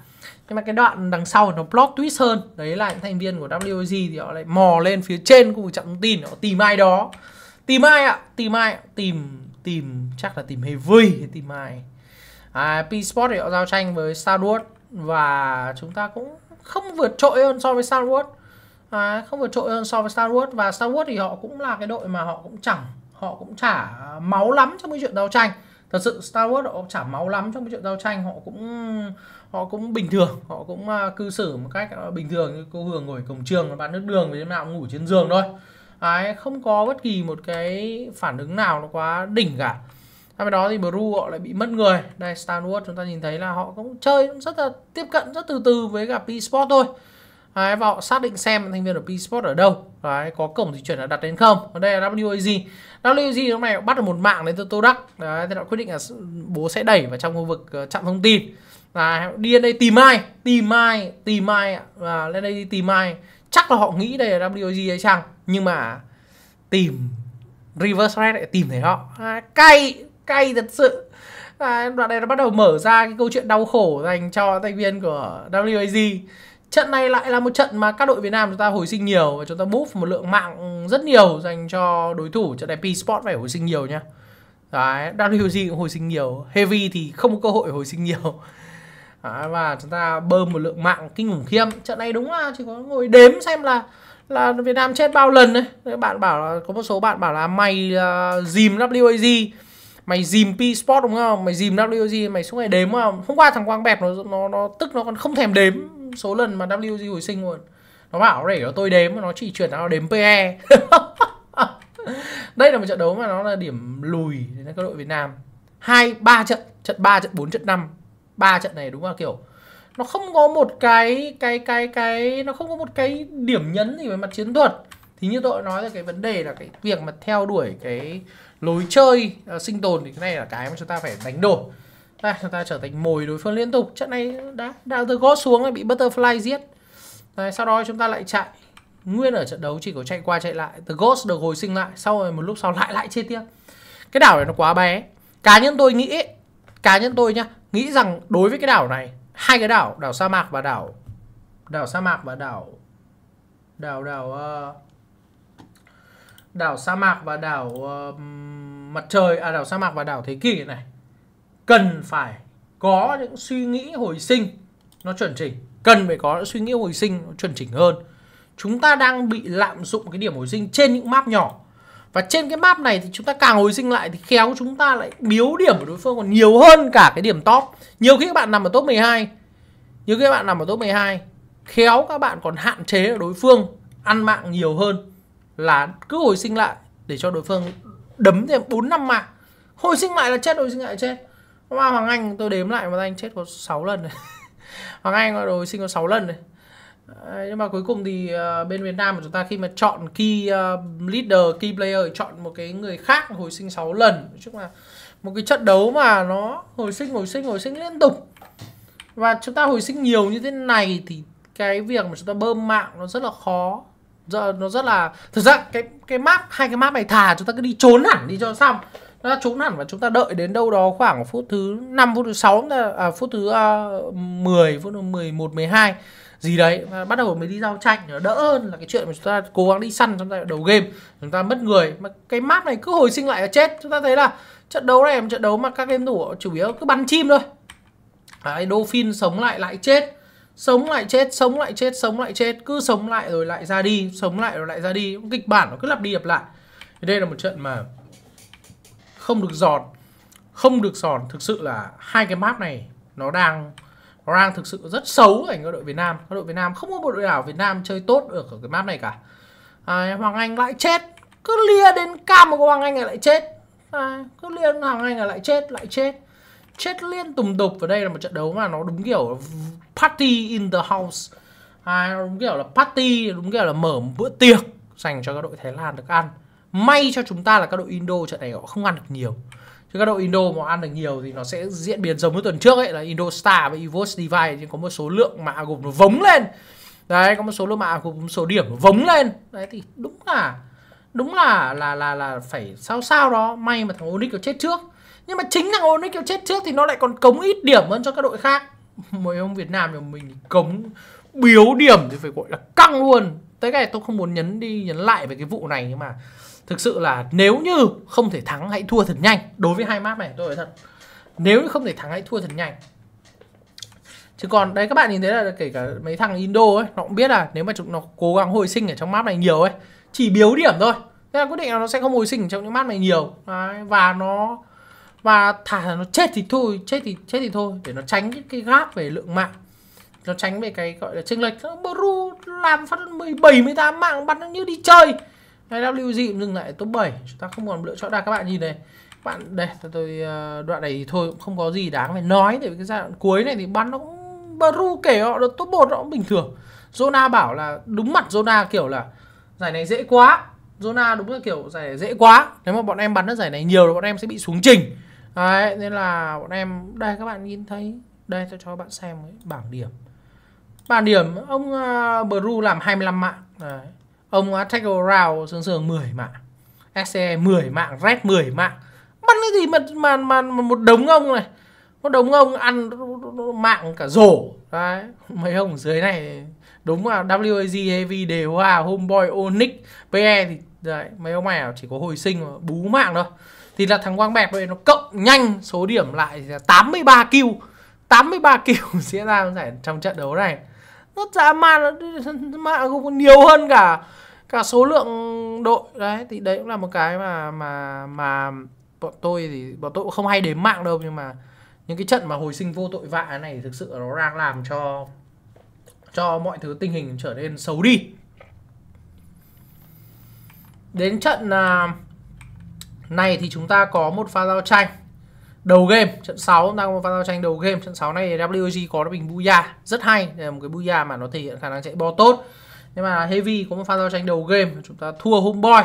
nhưng mà cái đoạn đằng sau nó plot twist hơn đấy là những thành viên của WG thì họ lại mò lên phía trên của chạm thông tin họ tìm ai đó tìm ai ạ tìm ai ạ? tìm tìm chắc là tìm Heavy tìm ai à, P-Sport thì họ giao tranh với Star Wars và chúng ta cũng không vượt trội hơn so với Star Wars à, không vượt trội hơn so với Star Wars và Star Wars thì họ cũng là cái đội mà họ cũng chẳng họ cũng trả máu lắm trong cái chuyện giao tranh thật sự Star Wars họ trả máu lắm trong cái chuyện giao tranh họ cũng họ cũng bình thường họ cũng uh, cư xử một cách uh, bình thường như cô Hường ngồi cổng trường và bán nước đường với thế nào ngủ trên giường thôi Đấy, không có bất kỳ một cái phản ứng nào nó quá đỉnh cả sau đó thì Bru họ lại bị mất người đây Star Wars chúng ta nhìn thấy là họ cũng chơi rất là tiếp cận rất từ từ với cả P-Sport thôi Đấy, và họ xác định xem thành viên ở p ở đâu Đấy, có cổng di chuyển đã đặt đến không Ở đây là WAG WAG lúc này bắt được một mạng đến từ Tô Đắc Đấy, thì họ quyết định là bố sẽ đẩy vào trong khu vực ờ, chặn thông tin là đi lên đây tìm ai tìm ai tìm ai và lên đây đi tìm ai chắc là họ nghĩ đây là WG hay chăng nhưng mà tìm reverse red lại tìm thấy họ à, cay cay thật sự à, đoạn này nó bắt đầu mở ra cái câu chuyện đau khổ dành cho thành viên của WAG trận này lại là một trận mà các đội Việt Nam chúng ta hồi sinh nhiều và chúng ta boost một lượng mạng rất nhiều dành cho đối thủ trận này P Sport phải hồi sinh nhiều nhá đấy WG cũng hồi sinh nhiều Heavy thì không có cơ hội hồi sinh nhiều đấy, và chúng ta bơm một lượng mạng kinh khủng khiêm trận này đúng là chỉ có ngồi đếm xem là là Việt Nam chết bao lần đấy, đấy bạn bảo là có một số bạn bảo là mày uh, dìm WAG mày dìm P Sport đúng không mày dìm WAG mày xuống này đếm không hôm qua thằng Quang Bẹp nó nó, nó tức nó còn không thèm đếm số lần mà WG hồi sinh luôn nó bảo để cho tôi đếm nó chỉ chuyển nó đếm PE đây là một trận đấu mà nó là điểm lùi đến các đội Việt Nam hai ba trận trận 3 trận 4 trận 5 ba trận này đúng là kiểu nó không có một cái cái cái cái nó không có một cái điểm nhấn gì về mặt chiến thuật thì như tôi nói là cái vấn đề là cái việc mà theo đuổi cái lối chơi uh, sinh tồn thì cái này là cái mà chúng ta phải đánh đổi đây, chúng ta trở thành mồi đối phương liên tục. Trận này đã đã từ gót xuống bị butterfly giết. Đấy, sau đó chúng ta lại chạy. Nguyên ở trận đấu chỉ có chạy qua chạy lại. The Ghost được hồi sinh lại. Sau rồi một lúc sau lại lại chết tiếp. Cái đảo này nó quá bé. Cá nhân tôi nghĩ, cá nhân tôi nhá, nghĩ rằng đối với cái đảo này, hai cái đảo, đảo sa mạc và đảo đảo sa mạc và đảo đảo đảo uh, đảo sa mạc và đảo uh, mặt trời à đảo sa mạc và đảo thế kỷ này cần phải có những suy nghĩ hồi sinh nó chuẩn chỉnh cần phải có những suy nghĩ hồi sinh nó chuẩn chỉnh hơn chúng ta đang bị lạm dụng cái điểm hồi sinh trên những map nhỏ và trên cái map này thì chúng ta càng hồi sinh lại thì khéo chúng ta lại biếu điểm của đối phương còn nhiều hơn cả cái điểm top nhiều khi các bạn nằm ở top 12 nhiều khi các bạn nằm ở top 12 khéo các bạn còn hạn chế ở đối phương ăn mạng nhiều hơn là cứ hồi sinh lại để cho đối phương đấm thêm bốn năm mạng hồi sinh lại là chết hồi sinh lại là chết Hoa Hoàng Anh tôi đếm lại mà anh chết có 6 lần này. Hoàng Anh rồi hồi sinh có 6 lần này. nhưng mà cuối cùng thì ờ, bên Việt Nam của chúng ta khi mà chọn key ờ, leader, key player chọn một cái người khác hồi sinh 6 lần. Chứ là một cái trận đấu mà nó hồi sinh hồi sinh hồi sinh liên tục. Và chúng ta hồi sinh nhiều như thế này thì cái việc mà chúng ta bơm mạng nó rất là khó giờ nó rất là thực ra cái cái map hai cái map này thả chúng ta cứ đi trốn hẳn đi cho xong nó đã hẳn và chúng ta đợi đến đâu đó khoảng phút thứ 5 phút thứ 6 à, phút thứ uh, ờ, 10 phút thứ 11 12 gì đấy và bắt đầu mới đi giao tranh nó đỡ hơn là cái chuyện mà chúng ta cố gắng đi săn trong giai đầu game chúng ta mất người mà cái map này cứ hồi sinh lại là chết chúng ta thấy là trận đấu này là trận đấu mà các game thủ chủ yếu cứ bắn chim thôi đấy, dolphin sống lại lại chết sống lại chết sống lại chết sống lại chết cứ sống lại rồi lại ra đi sống lại rồi lại ra đi kịch bản nó cứ lặp đi lặp lại thì đây là một trận mà không được giòn không được giòn thực sự là hai cái map này nó đang nó đang thực sự rất xấu dành cho đội Việt Nam đội Việt Nam không có một đội nào Việt Nam chơi tốt ở cái map này cả à, Hoàng Anh lại chết cứ lia đến cam của Hoàng Anh lại chết à, cứ lia đến Hoàng Anh lại chết lại chết chết liên tùng tục và đây là một trận đấu mà nó đúng kiểu party in the house à, đúng kiểu là party đúng kiểu là mở một bữa tiệc dành cho các đội Thái Lan được ăn may cho chúng ta là các đội Indo trận này họ không ăn được nhiều chứ các đội Indo mà ăn được nhiều thì nó sẽ diễn biến giống như tuần trước ấy là Indo Star và evos Divide thì có một số lượng mạ gục nó vống lên đấy có một số lượng mạ gục một số điểm nó vống lên đấy thì đúng là đúng là là là là phải sao sao đó may mà thằng Onyx nó chết trước nhưng mà chính thằng Onyx nó chết trước thì nó lại còn cống ít điểm hơn cho các đội khác mỗi ông Việt Nam thì mình cống biếu điểm thì phải gọi là căng luôn tới cái này tôi không muốn nhấn đi nhấn lại về cái vụ này nhưng mà thực sự là nếu như không thể thắng hãy thua thật nhanh đối với hai map này tôi nói thật nếu như không thể thắng hãy thua thật nhanh chứ còn đây các bạn nhìn thấy là kể cả mấy thằng Indo ấy nó cũng biết là nếu mà chúng nó cố gắng hồi sinh ở trong map này nhiều ấy chỉ biếu điểm thôi nên là quyết định là nó sẽ không hồi sinh trong những map này nhiều đấy, và nó và thả là nó chết thì thôi chết thì chết thì thôi để nó tránh cái, cái về lượng mạng nó tránh về cái gọi là chênh lệch nó bru làm phát 17 18 mạng bắn nó như đi chơi hay WG cũng dừng lại top 7 chúng ta không còn lựa chọn đa các bạn nhìn này bạn đây tôi ờ, đoạn này thì thôi cũng không có gì đáng phải nói tại cái giai đoạn cuối này thì bắn nó cũng Baru kể họ được top 1 nó cũng bình thường Zona bảo là đúng mặt Zona kiểu là giải này dễ quá Zona đúng là kiểu giải này dễ quá nếu mà bọn em bắn nó giải này nhiều thì bọn em sẽ bị xuống trình đấy nên là bọn em đây các bạn nhìn thấy đây tôi cho các bạn xem ấy, bảng điểm bảng điểm ông uh, Bru làm 25 mạng đấy ông attack round sương sương 10 mạng SCE 10 mạng red 10 mạng bắn cái gì mà mà, mà một đống ông này một đống ông ăn mạng cả rổ đấy mấy ông ở dưới này đúng là WAGAV đều hòa homeboy onyx pe thì đấy mấy ông mày chỉ có hồi sinh mà bú mạng thôi thì là thằng quang bẹp đây nó cộng nhanh số điểm lại là 83 kill 83 kill diễn ra trong trận đấu này rất dã man mạng cũng nhiều hơn cả cả số lượng đội đấy thì đấy cũng là một cái mà mà mà bọn tôi thì bọn tôi cũng không hay đếm mạng đâu nhưng mà những cái trận mà hồi sinh vô tội vạ này thực sự nó đang làm cho cho mọi thứ tình hình trở nên xấu đi đến trận à, này thì chúng ta có một pha giao tranh đầu game trận 6 đang có một pha giao tranh đầu game trận 6 này WG có bình buya rất hay đây là một cái buya mà nó thể hiện khả năng chạy bo tốt nhưng mà heavy cũng một pha giao tranh đầu game chúng ta thua homeboy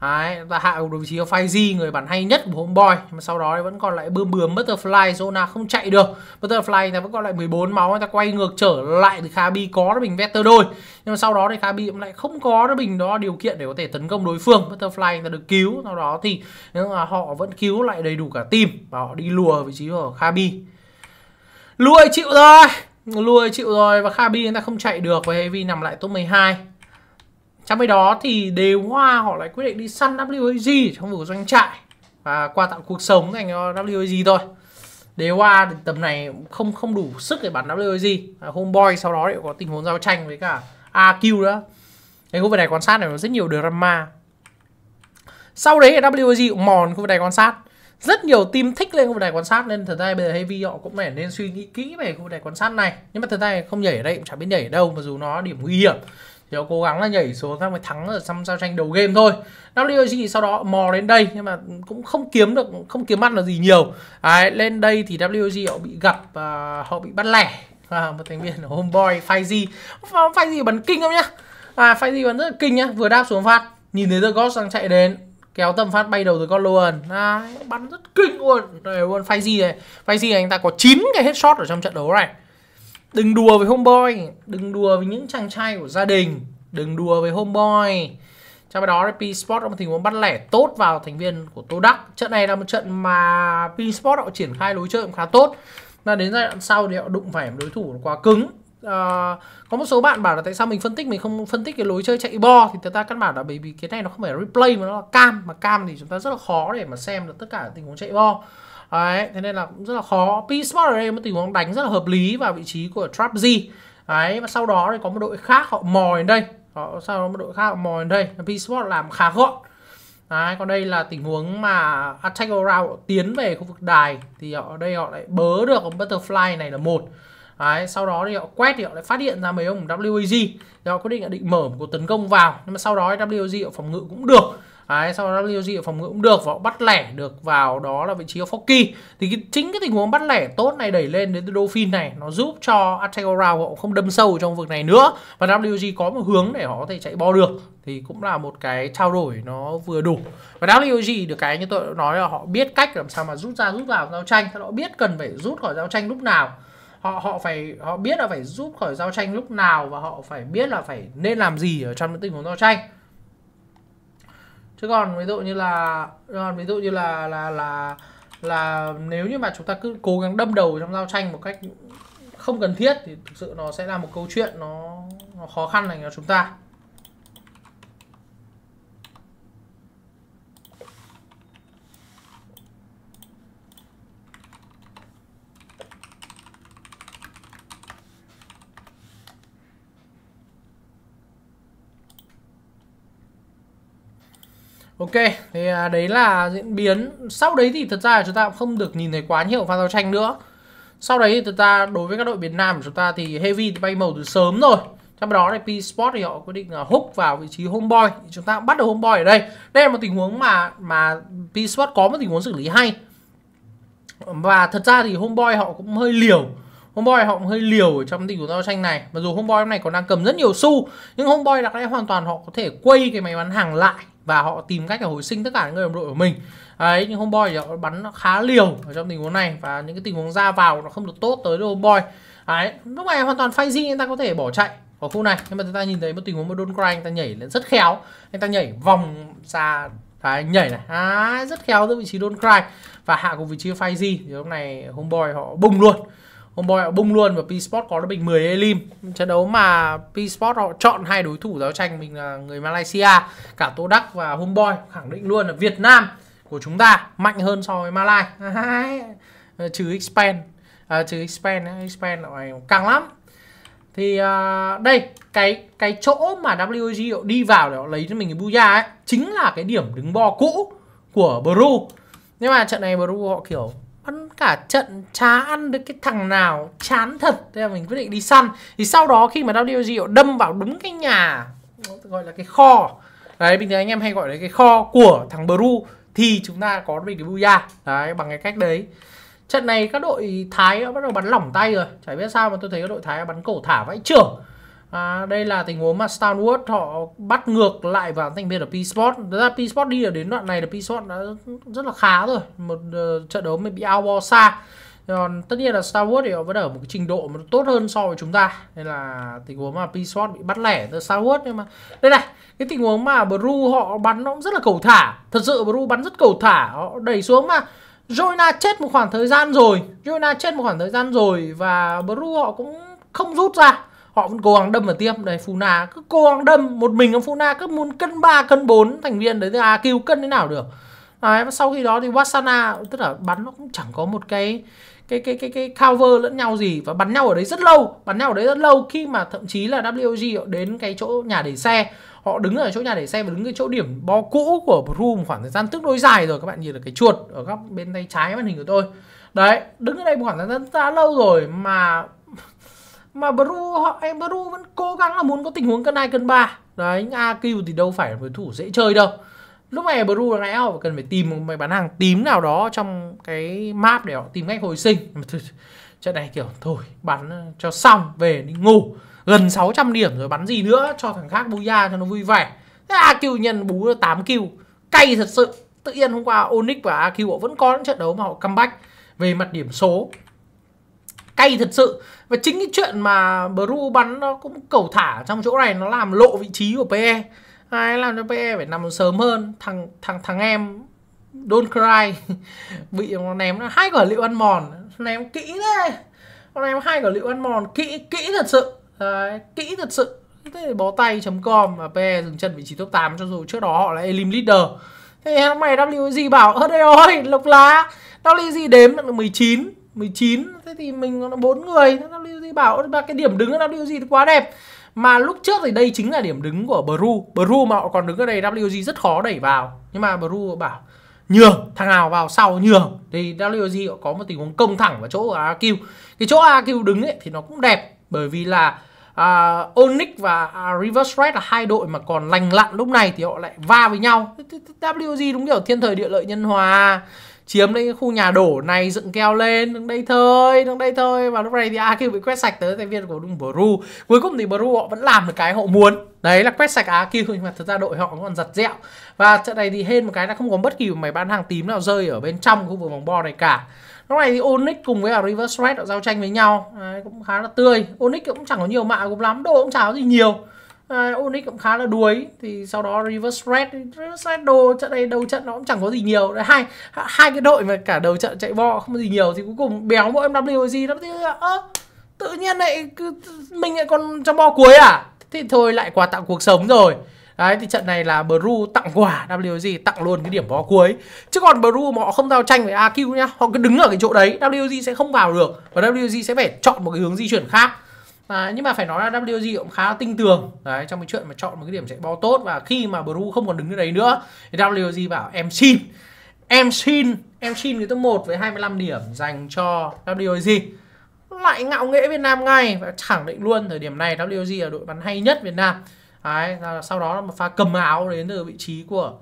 Đấy, chúng ta hạ ở vị trí của Faiji, người bản hay nhất của Homeboy Nhưng mà sau đó vẫn còn lại bươm bướm Butterfly, Zona không chạy được Butterfly ta vẫn còn lại 14 máu, ta quay ngược trở lại thì Kabi có được bình Vector đôi Nhưng mà sau đó thì Kabi cũng lại không có được bình đó điều kiện để có thể tấn công đối phương Butterfly ta được cứu, sau đó thì nhưng mà họ vẫn cứu lại đầy đủ cả team Và họ đi lùa vị trí của Kabi, Lùi chịu rồi lui chịu rồi và kabi người ta không chạy được và Heavy nằm lại top 12 trong khi đó thì đề hoa họ lại quyết định đi săn WAG trong vụ doanh trại và qua tạo cuộc sống thành WAG thôi đề hoa tầm này không không đủ sức để bắn WAG homeboy sau đó đều có tình huống giao tranh với cả AQ đó cái khu vực này quan sát này nó rất nhiều drama sau đấy WAG cũng mòn khu vực này quan sát rất nhiều team thích lên khu vực đài quan sát nên thật ra bây giờ Heavy họ cũng phải nên suy nghĩ kỹ về khu vực đài quan sát này nhưng mà thật ra không nhảy ở đây cũng chẳng biết nhảy ở đâu mà dù nó điểm nguy hiểm thì họ cố gắng là nhảy xuống ra mới thắng ở trong giao tranh đầu game thôi WG sau đó mò đến đây nhưng mà cũng không kiếm được không kiếm ăn là gì nhiều Đấy, lên đây thì WG họ bị gặp và họ bị bắt lẻ à, một thành viên của Homeboy phai Faiji bắn kinh không nhá à Faiji bắn rất là kinh nhá vừa đáp xuống phát nhìn thấy The Ghost đang chạy đến kéo tâm phát bay đầu rồi con luôn Đấy, bắn rất kinh luôn Đấy, luôn phai gì này phai gì này anh ta có 9 cái headshot ở trong trận đấu này đừng đùa với homeboy đừng đùa với những chàng trai của gia đình đừng đùa với homeboy trong đó p sport ông thì muốn bắt lẻ tốt vào thành viên của tô đắc trận này là một trận mà p sport họ triển khai lối chơi cũng khá tốt là đến giai đoạn sau thì họ đụng phải một đối thủ quá cứng uh, có một số bạn bảo là tại sao mình phân tích mình không phân tích cái lối chơi chạy bo thì chúng ta căn bản là bởi vì cái này nó không phải replay mà nó là cam mà cam thì chúng ta rất là khó để mà xem được tất cả tình huống chạy bo Đấy, thế nên là cũng rất là khó. P-Sport ở đây một tình huống đánh rất là hợp lý vào vị trí của Trap Z. Đấy, và sau đó thì có một đội khác họ mòi đến đây. Họ, sau đó một đội khác họ mòi đến đây. P-Sport làm khá gọn. Đấy, còn đây là tình huống mà Attack Around tiến về khu vực đài. Thì họ ở đây họ lại bớ được Butterfly này là một Đấy, sau đó thì họ quét thì họ lại phát hiện ra mấy ông WAG thì họ quyết định là định mở một cuộc tấn công vào nhưng mà sau đó WAG ở phòng ngự cũng được Đấy, sau đó WG ở phòng ngự cũng được và họ bắt lẻ được vào đó là vị trí của Focky thì cái, chính cái tình huống bắt lẻ tốt này đẩy lên đến Dolphin này nó giúp cho Ategora họ không đâm sâu trong vực này nữa và WG có một hướng để họ có thể chạy bo được thì cũng là một cái trao đổi nó vừa đủ và WG được cái như tôi nói là họ biết cách làm sao mà rút ra rút vào giao tranh họ biết cần phải rút khỏi giao tranh lúc nào họ họ phải họ biết là phải giúp khỏi giao tranh lúc nào và họ phải biết là phải nên làm gì ở trong những tình huống giao tranh chứ còn ví dụ như là còn ví dụ như là là là là nếu như mà chúng ta cứ cố gắng đâm đầu trong giao tranh một cách không cần thiết thì thực sự nó sẽ là một câu chuyện nó, nó khó khăn dành cho chúng ta Ok, thì à, đấy là diễn biến Sau đấy thì thật ra là chúng ta cũng không được nhìn thấy quá nhiều pha giao tranh nữa Sau đấy thì thật ra đối với các đội miền Nam của chúng ta thì Heavy thì bay màu từ sớm rồi Trong đó thì P-Sport thì họ quyết định là vào vị trí Homeboy Chúng ta bắt được Homeboy ở đây Đây là một tình huống mà mà P-Sport có một tình huống xử lý hay Và thật ra thì Homeboy họ cũng hơi liều Homeboy họ cũng hơi liều ở trong tình huống giao tranh này Mặc dù Homeboy hôm nay còn đang cầm rất nhiều xu Nhưng Homeboy đặc lẽ hoàn toàn họ có thể quay cái máy bán hàng lại và họ tìm cách để hồi sinh tất cả những người đồng đội của mình ấy nhưng homeboy thì họ bắn khá liều ở trong tình huống này và những cái tình huống ra vào nó không được tốt tới homeboy đấy lúc này hoàn toàn phay di người ta có thể bỏ chạy ở khu này nhưng mà chúng ta nhìn thấy một tình huống mà Don Cry anh ta nhảy lên rất khéo anh ta nhảy vòng xa Đấy, nhảy này à, rất khéo giữa vị trí Don Cry và hạ cùng vị trí Faiji thì lúc này homeboy họ bùng luôn Hôm boy họ bung luôn và P-Sport có được bình 10 Elim Trận đấu mà P-Sport họ chọn hai đối thủ giáo tranh mình là người Malaysia Cả Tô Đắc và Homeboy khẳng định luôn là Việt Nam của chúng ta mạnh hơn so với Malai Trừ Expand à, Trừ Expand, Expand này càng lắm thì uh, đây cái cái chỗ mà WG họ đi vào để họ lấy cho mình cái Buya ấy chính là cái điểm đứng bo cũ của Bru nhưng mà trận này Bru họ kiểu cả trận chả ăn được cái thằng nào chán thật thế là mình quyết định đi săn thì sau đó khi mà đau WG đâm vào đúng cái nhà gọi là cái kho đấy bình thường anh em hay gọi là cái kho của thằng Bru thì chúng ta có được cái buya đấy bằng cái cách đấy trận này các đội Thái bắt đầu bắn lỏng tay rồi chả biết sao mà tôi thấy các đội Thái bắn cổ thả vãi trưởng À, đây là tình huống mà Stanwood họ bắt ngược lại vào thành viên ở P-Sport. Thật ra P-Sport đi ở đến đoạn này là P-Sport đã rất là khá rồi. Một uh, trận đấu mình bị outball xa. Còn tất nhiên là Starwood thì họ vẫn ở một cái trình độ mà tốt hơn so với chúng ta. Nên là tình huống mà P-Sport bị bắt lẻ từ Starwood nhưng mà đây này, cái tình huống mà Bru họ bắn nó cũng rất là cầu thả. Thật sự Bru bắn rất cầu thả, họ đẩy xuống mà Joyna chết một khoảng thời gian rồi. Joyna chết một khoảng thời gian rồi và Bru họ cũng không rút ra họ vẫn cố gắng đâm vào tiếp đấy Funa cứ cố gắng đâm một mình ông Funa cứ muốn cân 3 cân 4 thành viên đấy thì à cứu cân thế nào được đấy, và sau khi đó thì Wasana tức là bắn nó cũng chẳng có một cái cái cái cái cái cover lẫn nhau gì và bắn nhau ở đấy rất lâu bắn nhau ở đấy rất lâu khi mà thậm chí là WG họ đến cái chỗ nhà để xe họ đứng ở chỗ nhà để xe và đứng cái chỗ điểm bo cũ của Broom khoảng thời gian tương đối dài rồi các bạn nhìn được cái chuột ở góc bên tay trái màn hình của tôi đấy đứng ở đây một khoảng thời gian rất lâu rồi mà mà Bru họ em Bru vẫn cố gắng là muốn có tình huống cân hai cân ba đấy AQ thì đâu phải là đối thủ dễ chơi đâu lúc này Bru là lẽ họ cần phải tìm một bán hàng tím nào đó trong cái map để họ tìm cách hồi sinh trận này kiểu thôi bắn ờ, cho xong về đi ngủ gần 600 điểm rồi bắn gì nữa cho thằng khác ra cho nó vui vẻ thế AQ nhân bú 8 kill cay thật sự tự nhiên hôm qua Onyx và AQ họ vẫn có những trận đấu mà họ comeback về mặt điểm số cay thật sự và chính cái chuyện mà Bru bắn nó cũng cầu thả trong chỗ này nó làm lộ vị trí của PE ai làm cho PE phải nằm sớm hơn thằng thằng thằng em Don't cry bị nó ném hai quả liệu ăn mòn ném kỹ đấy con em hai quả liệu ăn mòn kỹ kỹ thật sự đấy, kỹ thật sự thế bó tay.com và PE dừng chân vị trí top 8 cho dù trước đó họ là Elim leader thế mày WG bảo ơ ờ, đây rồi lộc lá gì đếm được 19 19 thế thì mình có bốn người WG bảo ba cái điểm đứng nó của gì quá đẹp mà lúc trước thì đây chính là điểm đứng của Bru Bru mà họ còn đứng ở đây WG rất khó đẩy vào nhưng mà Bru bảo nhường thằng nào vào sau nhường thì WG họ có một tình huống công thẳng vào chỗ của AQ cái chỗ AQ đứng ấy thì nó cũng đẹp bởi vì là uh, Onyx và uh, à, Reverse Red là hai đội mà còn lành lặn lúc này thì họ lại va với nhau WG đúng kiểu thiên thời địa lợi nhân hòa chiếm lấy khu nhà đổ này dựng keo lên đứng đây thôi đứng đây thôi và lúc này thì AQ bị quét sạch tới thành viên của đúng Bru cuối cùng thì Bru họ vẫn làm được cái họ muốn đấy là quét sạch AQ nhưng mà thực ra đội họ còn giật dẹo và trận này thì hên một cái là không có bất kỳ một máy bán hàng tím nào rơi ở bên trong khu vực vòng bo này cả lúc này thì Onyx cùng với River Threat họ giao tranh với nhau đấy, cũng khá là tươi Onyx cũng chẳng có nhiều mạng cũng lắm độ cũng chả có gì nhiều à, ờ, Onyx cũng khá là đuối thì sau đó Reverse Red Reverse Red đồ trận này đầu trận nó cũng chẳng có gì nhiều đấy hai hai cái đội mà cả đầu trận chạy bo không có gì nhiều thì cuối cùng béo mỗi MWG đó thì ơ tự nhiên lại cứ, mình lại còn trong bo cuối à thì thôi lại quà tặng cuộc sống rồi Đấy thì trận này là Bru tặng quả WG tặng luôn cái điểm bó cuối Chứ còn Bru mà họ không giao tranh với AQ nhá Họ cứ đứng ở cái chỗ đấy WG sẽ không vào được Và WG sẽ phải chọn một cái hướng di chuyển khác mà nhưng mà phải nói là WG cũng khá là tinh tường đấy trong cái chuyện mà chọn một cái điểm chạy bo tốt và khi mà Bru không còn đứng ở đấy nữa thì WG bảo em xin em xin em xin cái top 1 với 25 điểm dành cho WG lại ngạo nghễ Việt Nam ngay và khẳng định luôn thời điểm này WG là đội bắn hay nhất Việt Nam đấy sau đó là một pha cầm áo đến từ vị trí của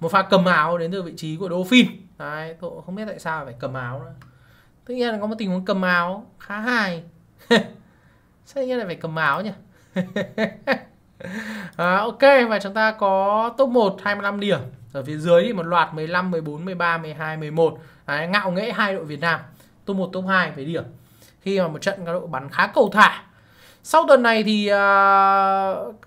một pha cầm áo đến từ vị trí của Dolphin đấy tôi không biết tại sao phải cầm áo nữa tất nhiên là có một tình huống cầm áo khá hài Sao nhiên lại phải cầm áo nhỉ? à, ok và chúng ta có top 1 25 điểm. Ở phía dưới thì một loạt 15, 14, 13, 12, 11. Đấy, ngạo nghễ hai đội Việt Nam. Top 1, top 2 về điểm. Khi mà một trận các đội bắn khá cầu thả. Sau tuần này thì uh,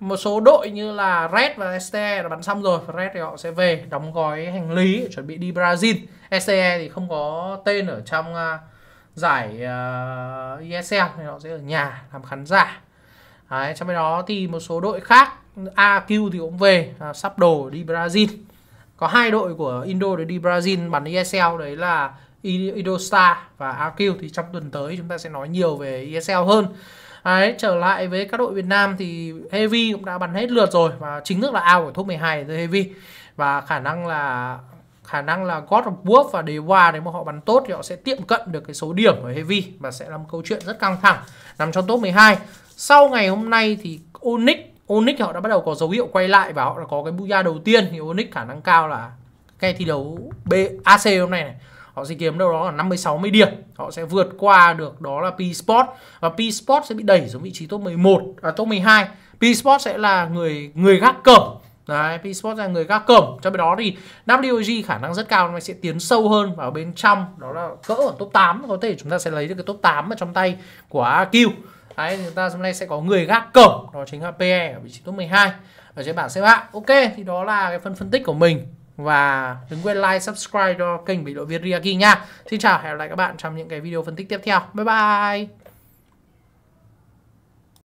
một số đội như là Red và STE đã bắn xong rồi. Red thì họ sẽ về đóng gói hành lý chuẩn bị đi Brazil. STE thì không có tên ở trong uh, giải uh, ờ, ESL thì họ sẽ ở nhà làm khán giả Đấy, trong cái đó thì một số đội khác AQ thì cũng về à, sắp đồ đi Brazil có hai đội của Indo để đi Brazil bắn ESL đấy là Indostar và AQ thì trong tuần tới chúng ta sẽ nói nhiều về ESL hơn Đấy, trở lại với các đội Việt Nam thì Heavy cũng đã bắn hết lượt rồi và chính thức là ao của top 12 rồi Heavy và khả năng là khả năng là God of War và Dewa nếu mà họ bắn tốt thì họ sẽ tiệm cận được cái số điểm ở Heavy và sẽ là một câu chuyện rất căng thẳng nằm trong top 12 sau ngày hôm nay thì Onyx Onyx họ đã bắt đầu có dấu hiệu quay lại và họ đã có cái buya đầu tiên thì Onyx khả năng cao là ngay thi đấu B AC hôm nay này họ sẽ kiếm đâu đó là 50 60 điểm. Họ sẽ vượt qua được đó là P-Sport và P-Sport sẽ bị đẩy xuống vị trí top 11 à top 12. P-Sport sẽ là người người gác cổng Đấy, PSports là người gác cổng Trong đó thì WG khả năng rất cao nó sẽ tiến sâu hơn vào bên trong Đó là cỡ ở top 8 Có thể chúng ta sẽ lấy được cái top 8 ở trong tay của AQ Đấy, chúng ta hôm nay sẽ có người gác cổng Đó chính là PE ở vị trí top 12 Ở trên bảng xếp hạng Ok, thì đó là cái phần phân tích của mình và đừng quên like, subscribe cho kênh Bình Đội Viên Riaki nha. Xin chào, hẹn gặp lại các bạn trong những cái video phân tích tiếp theo. Bye bye!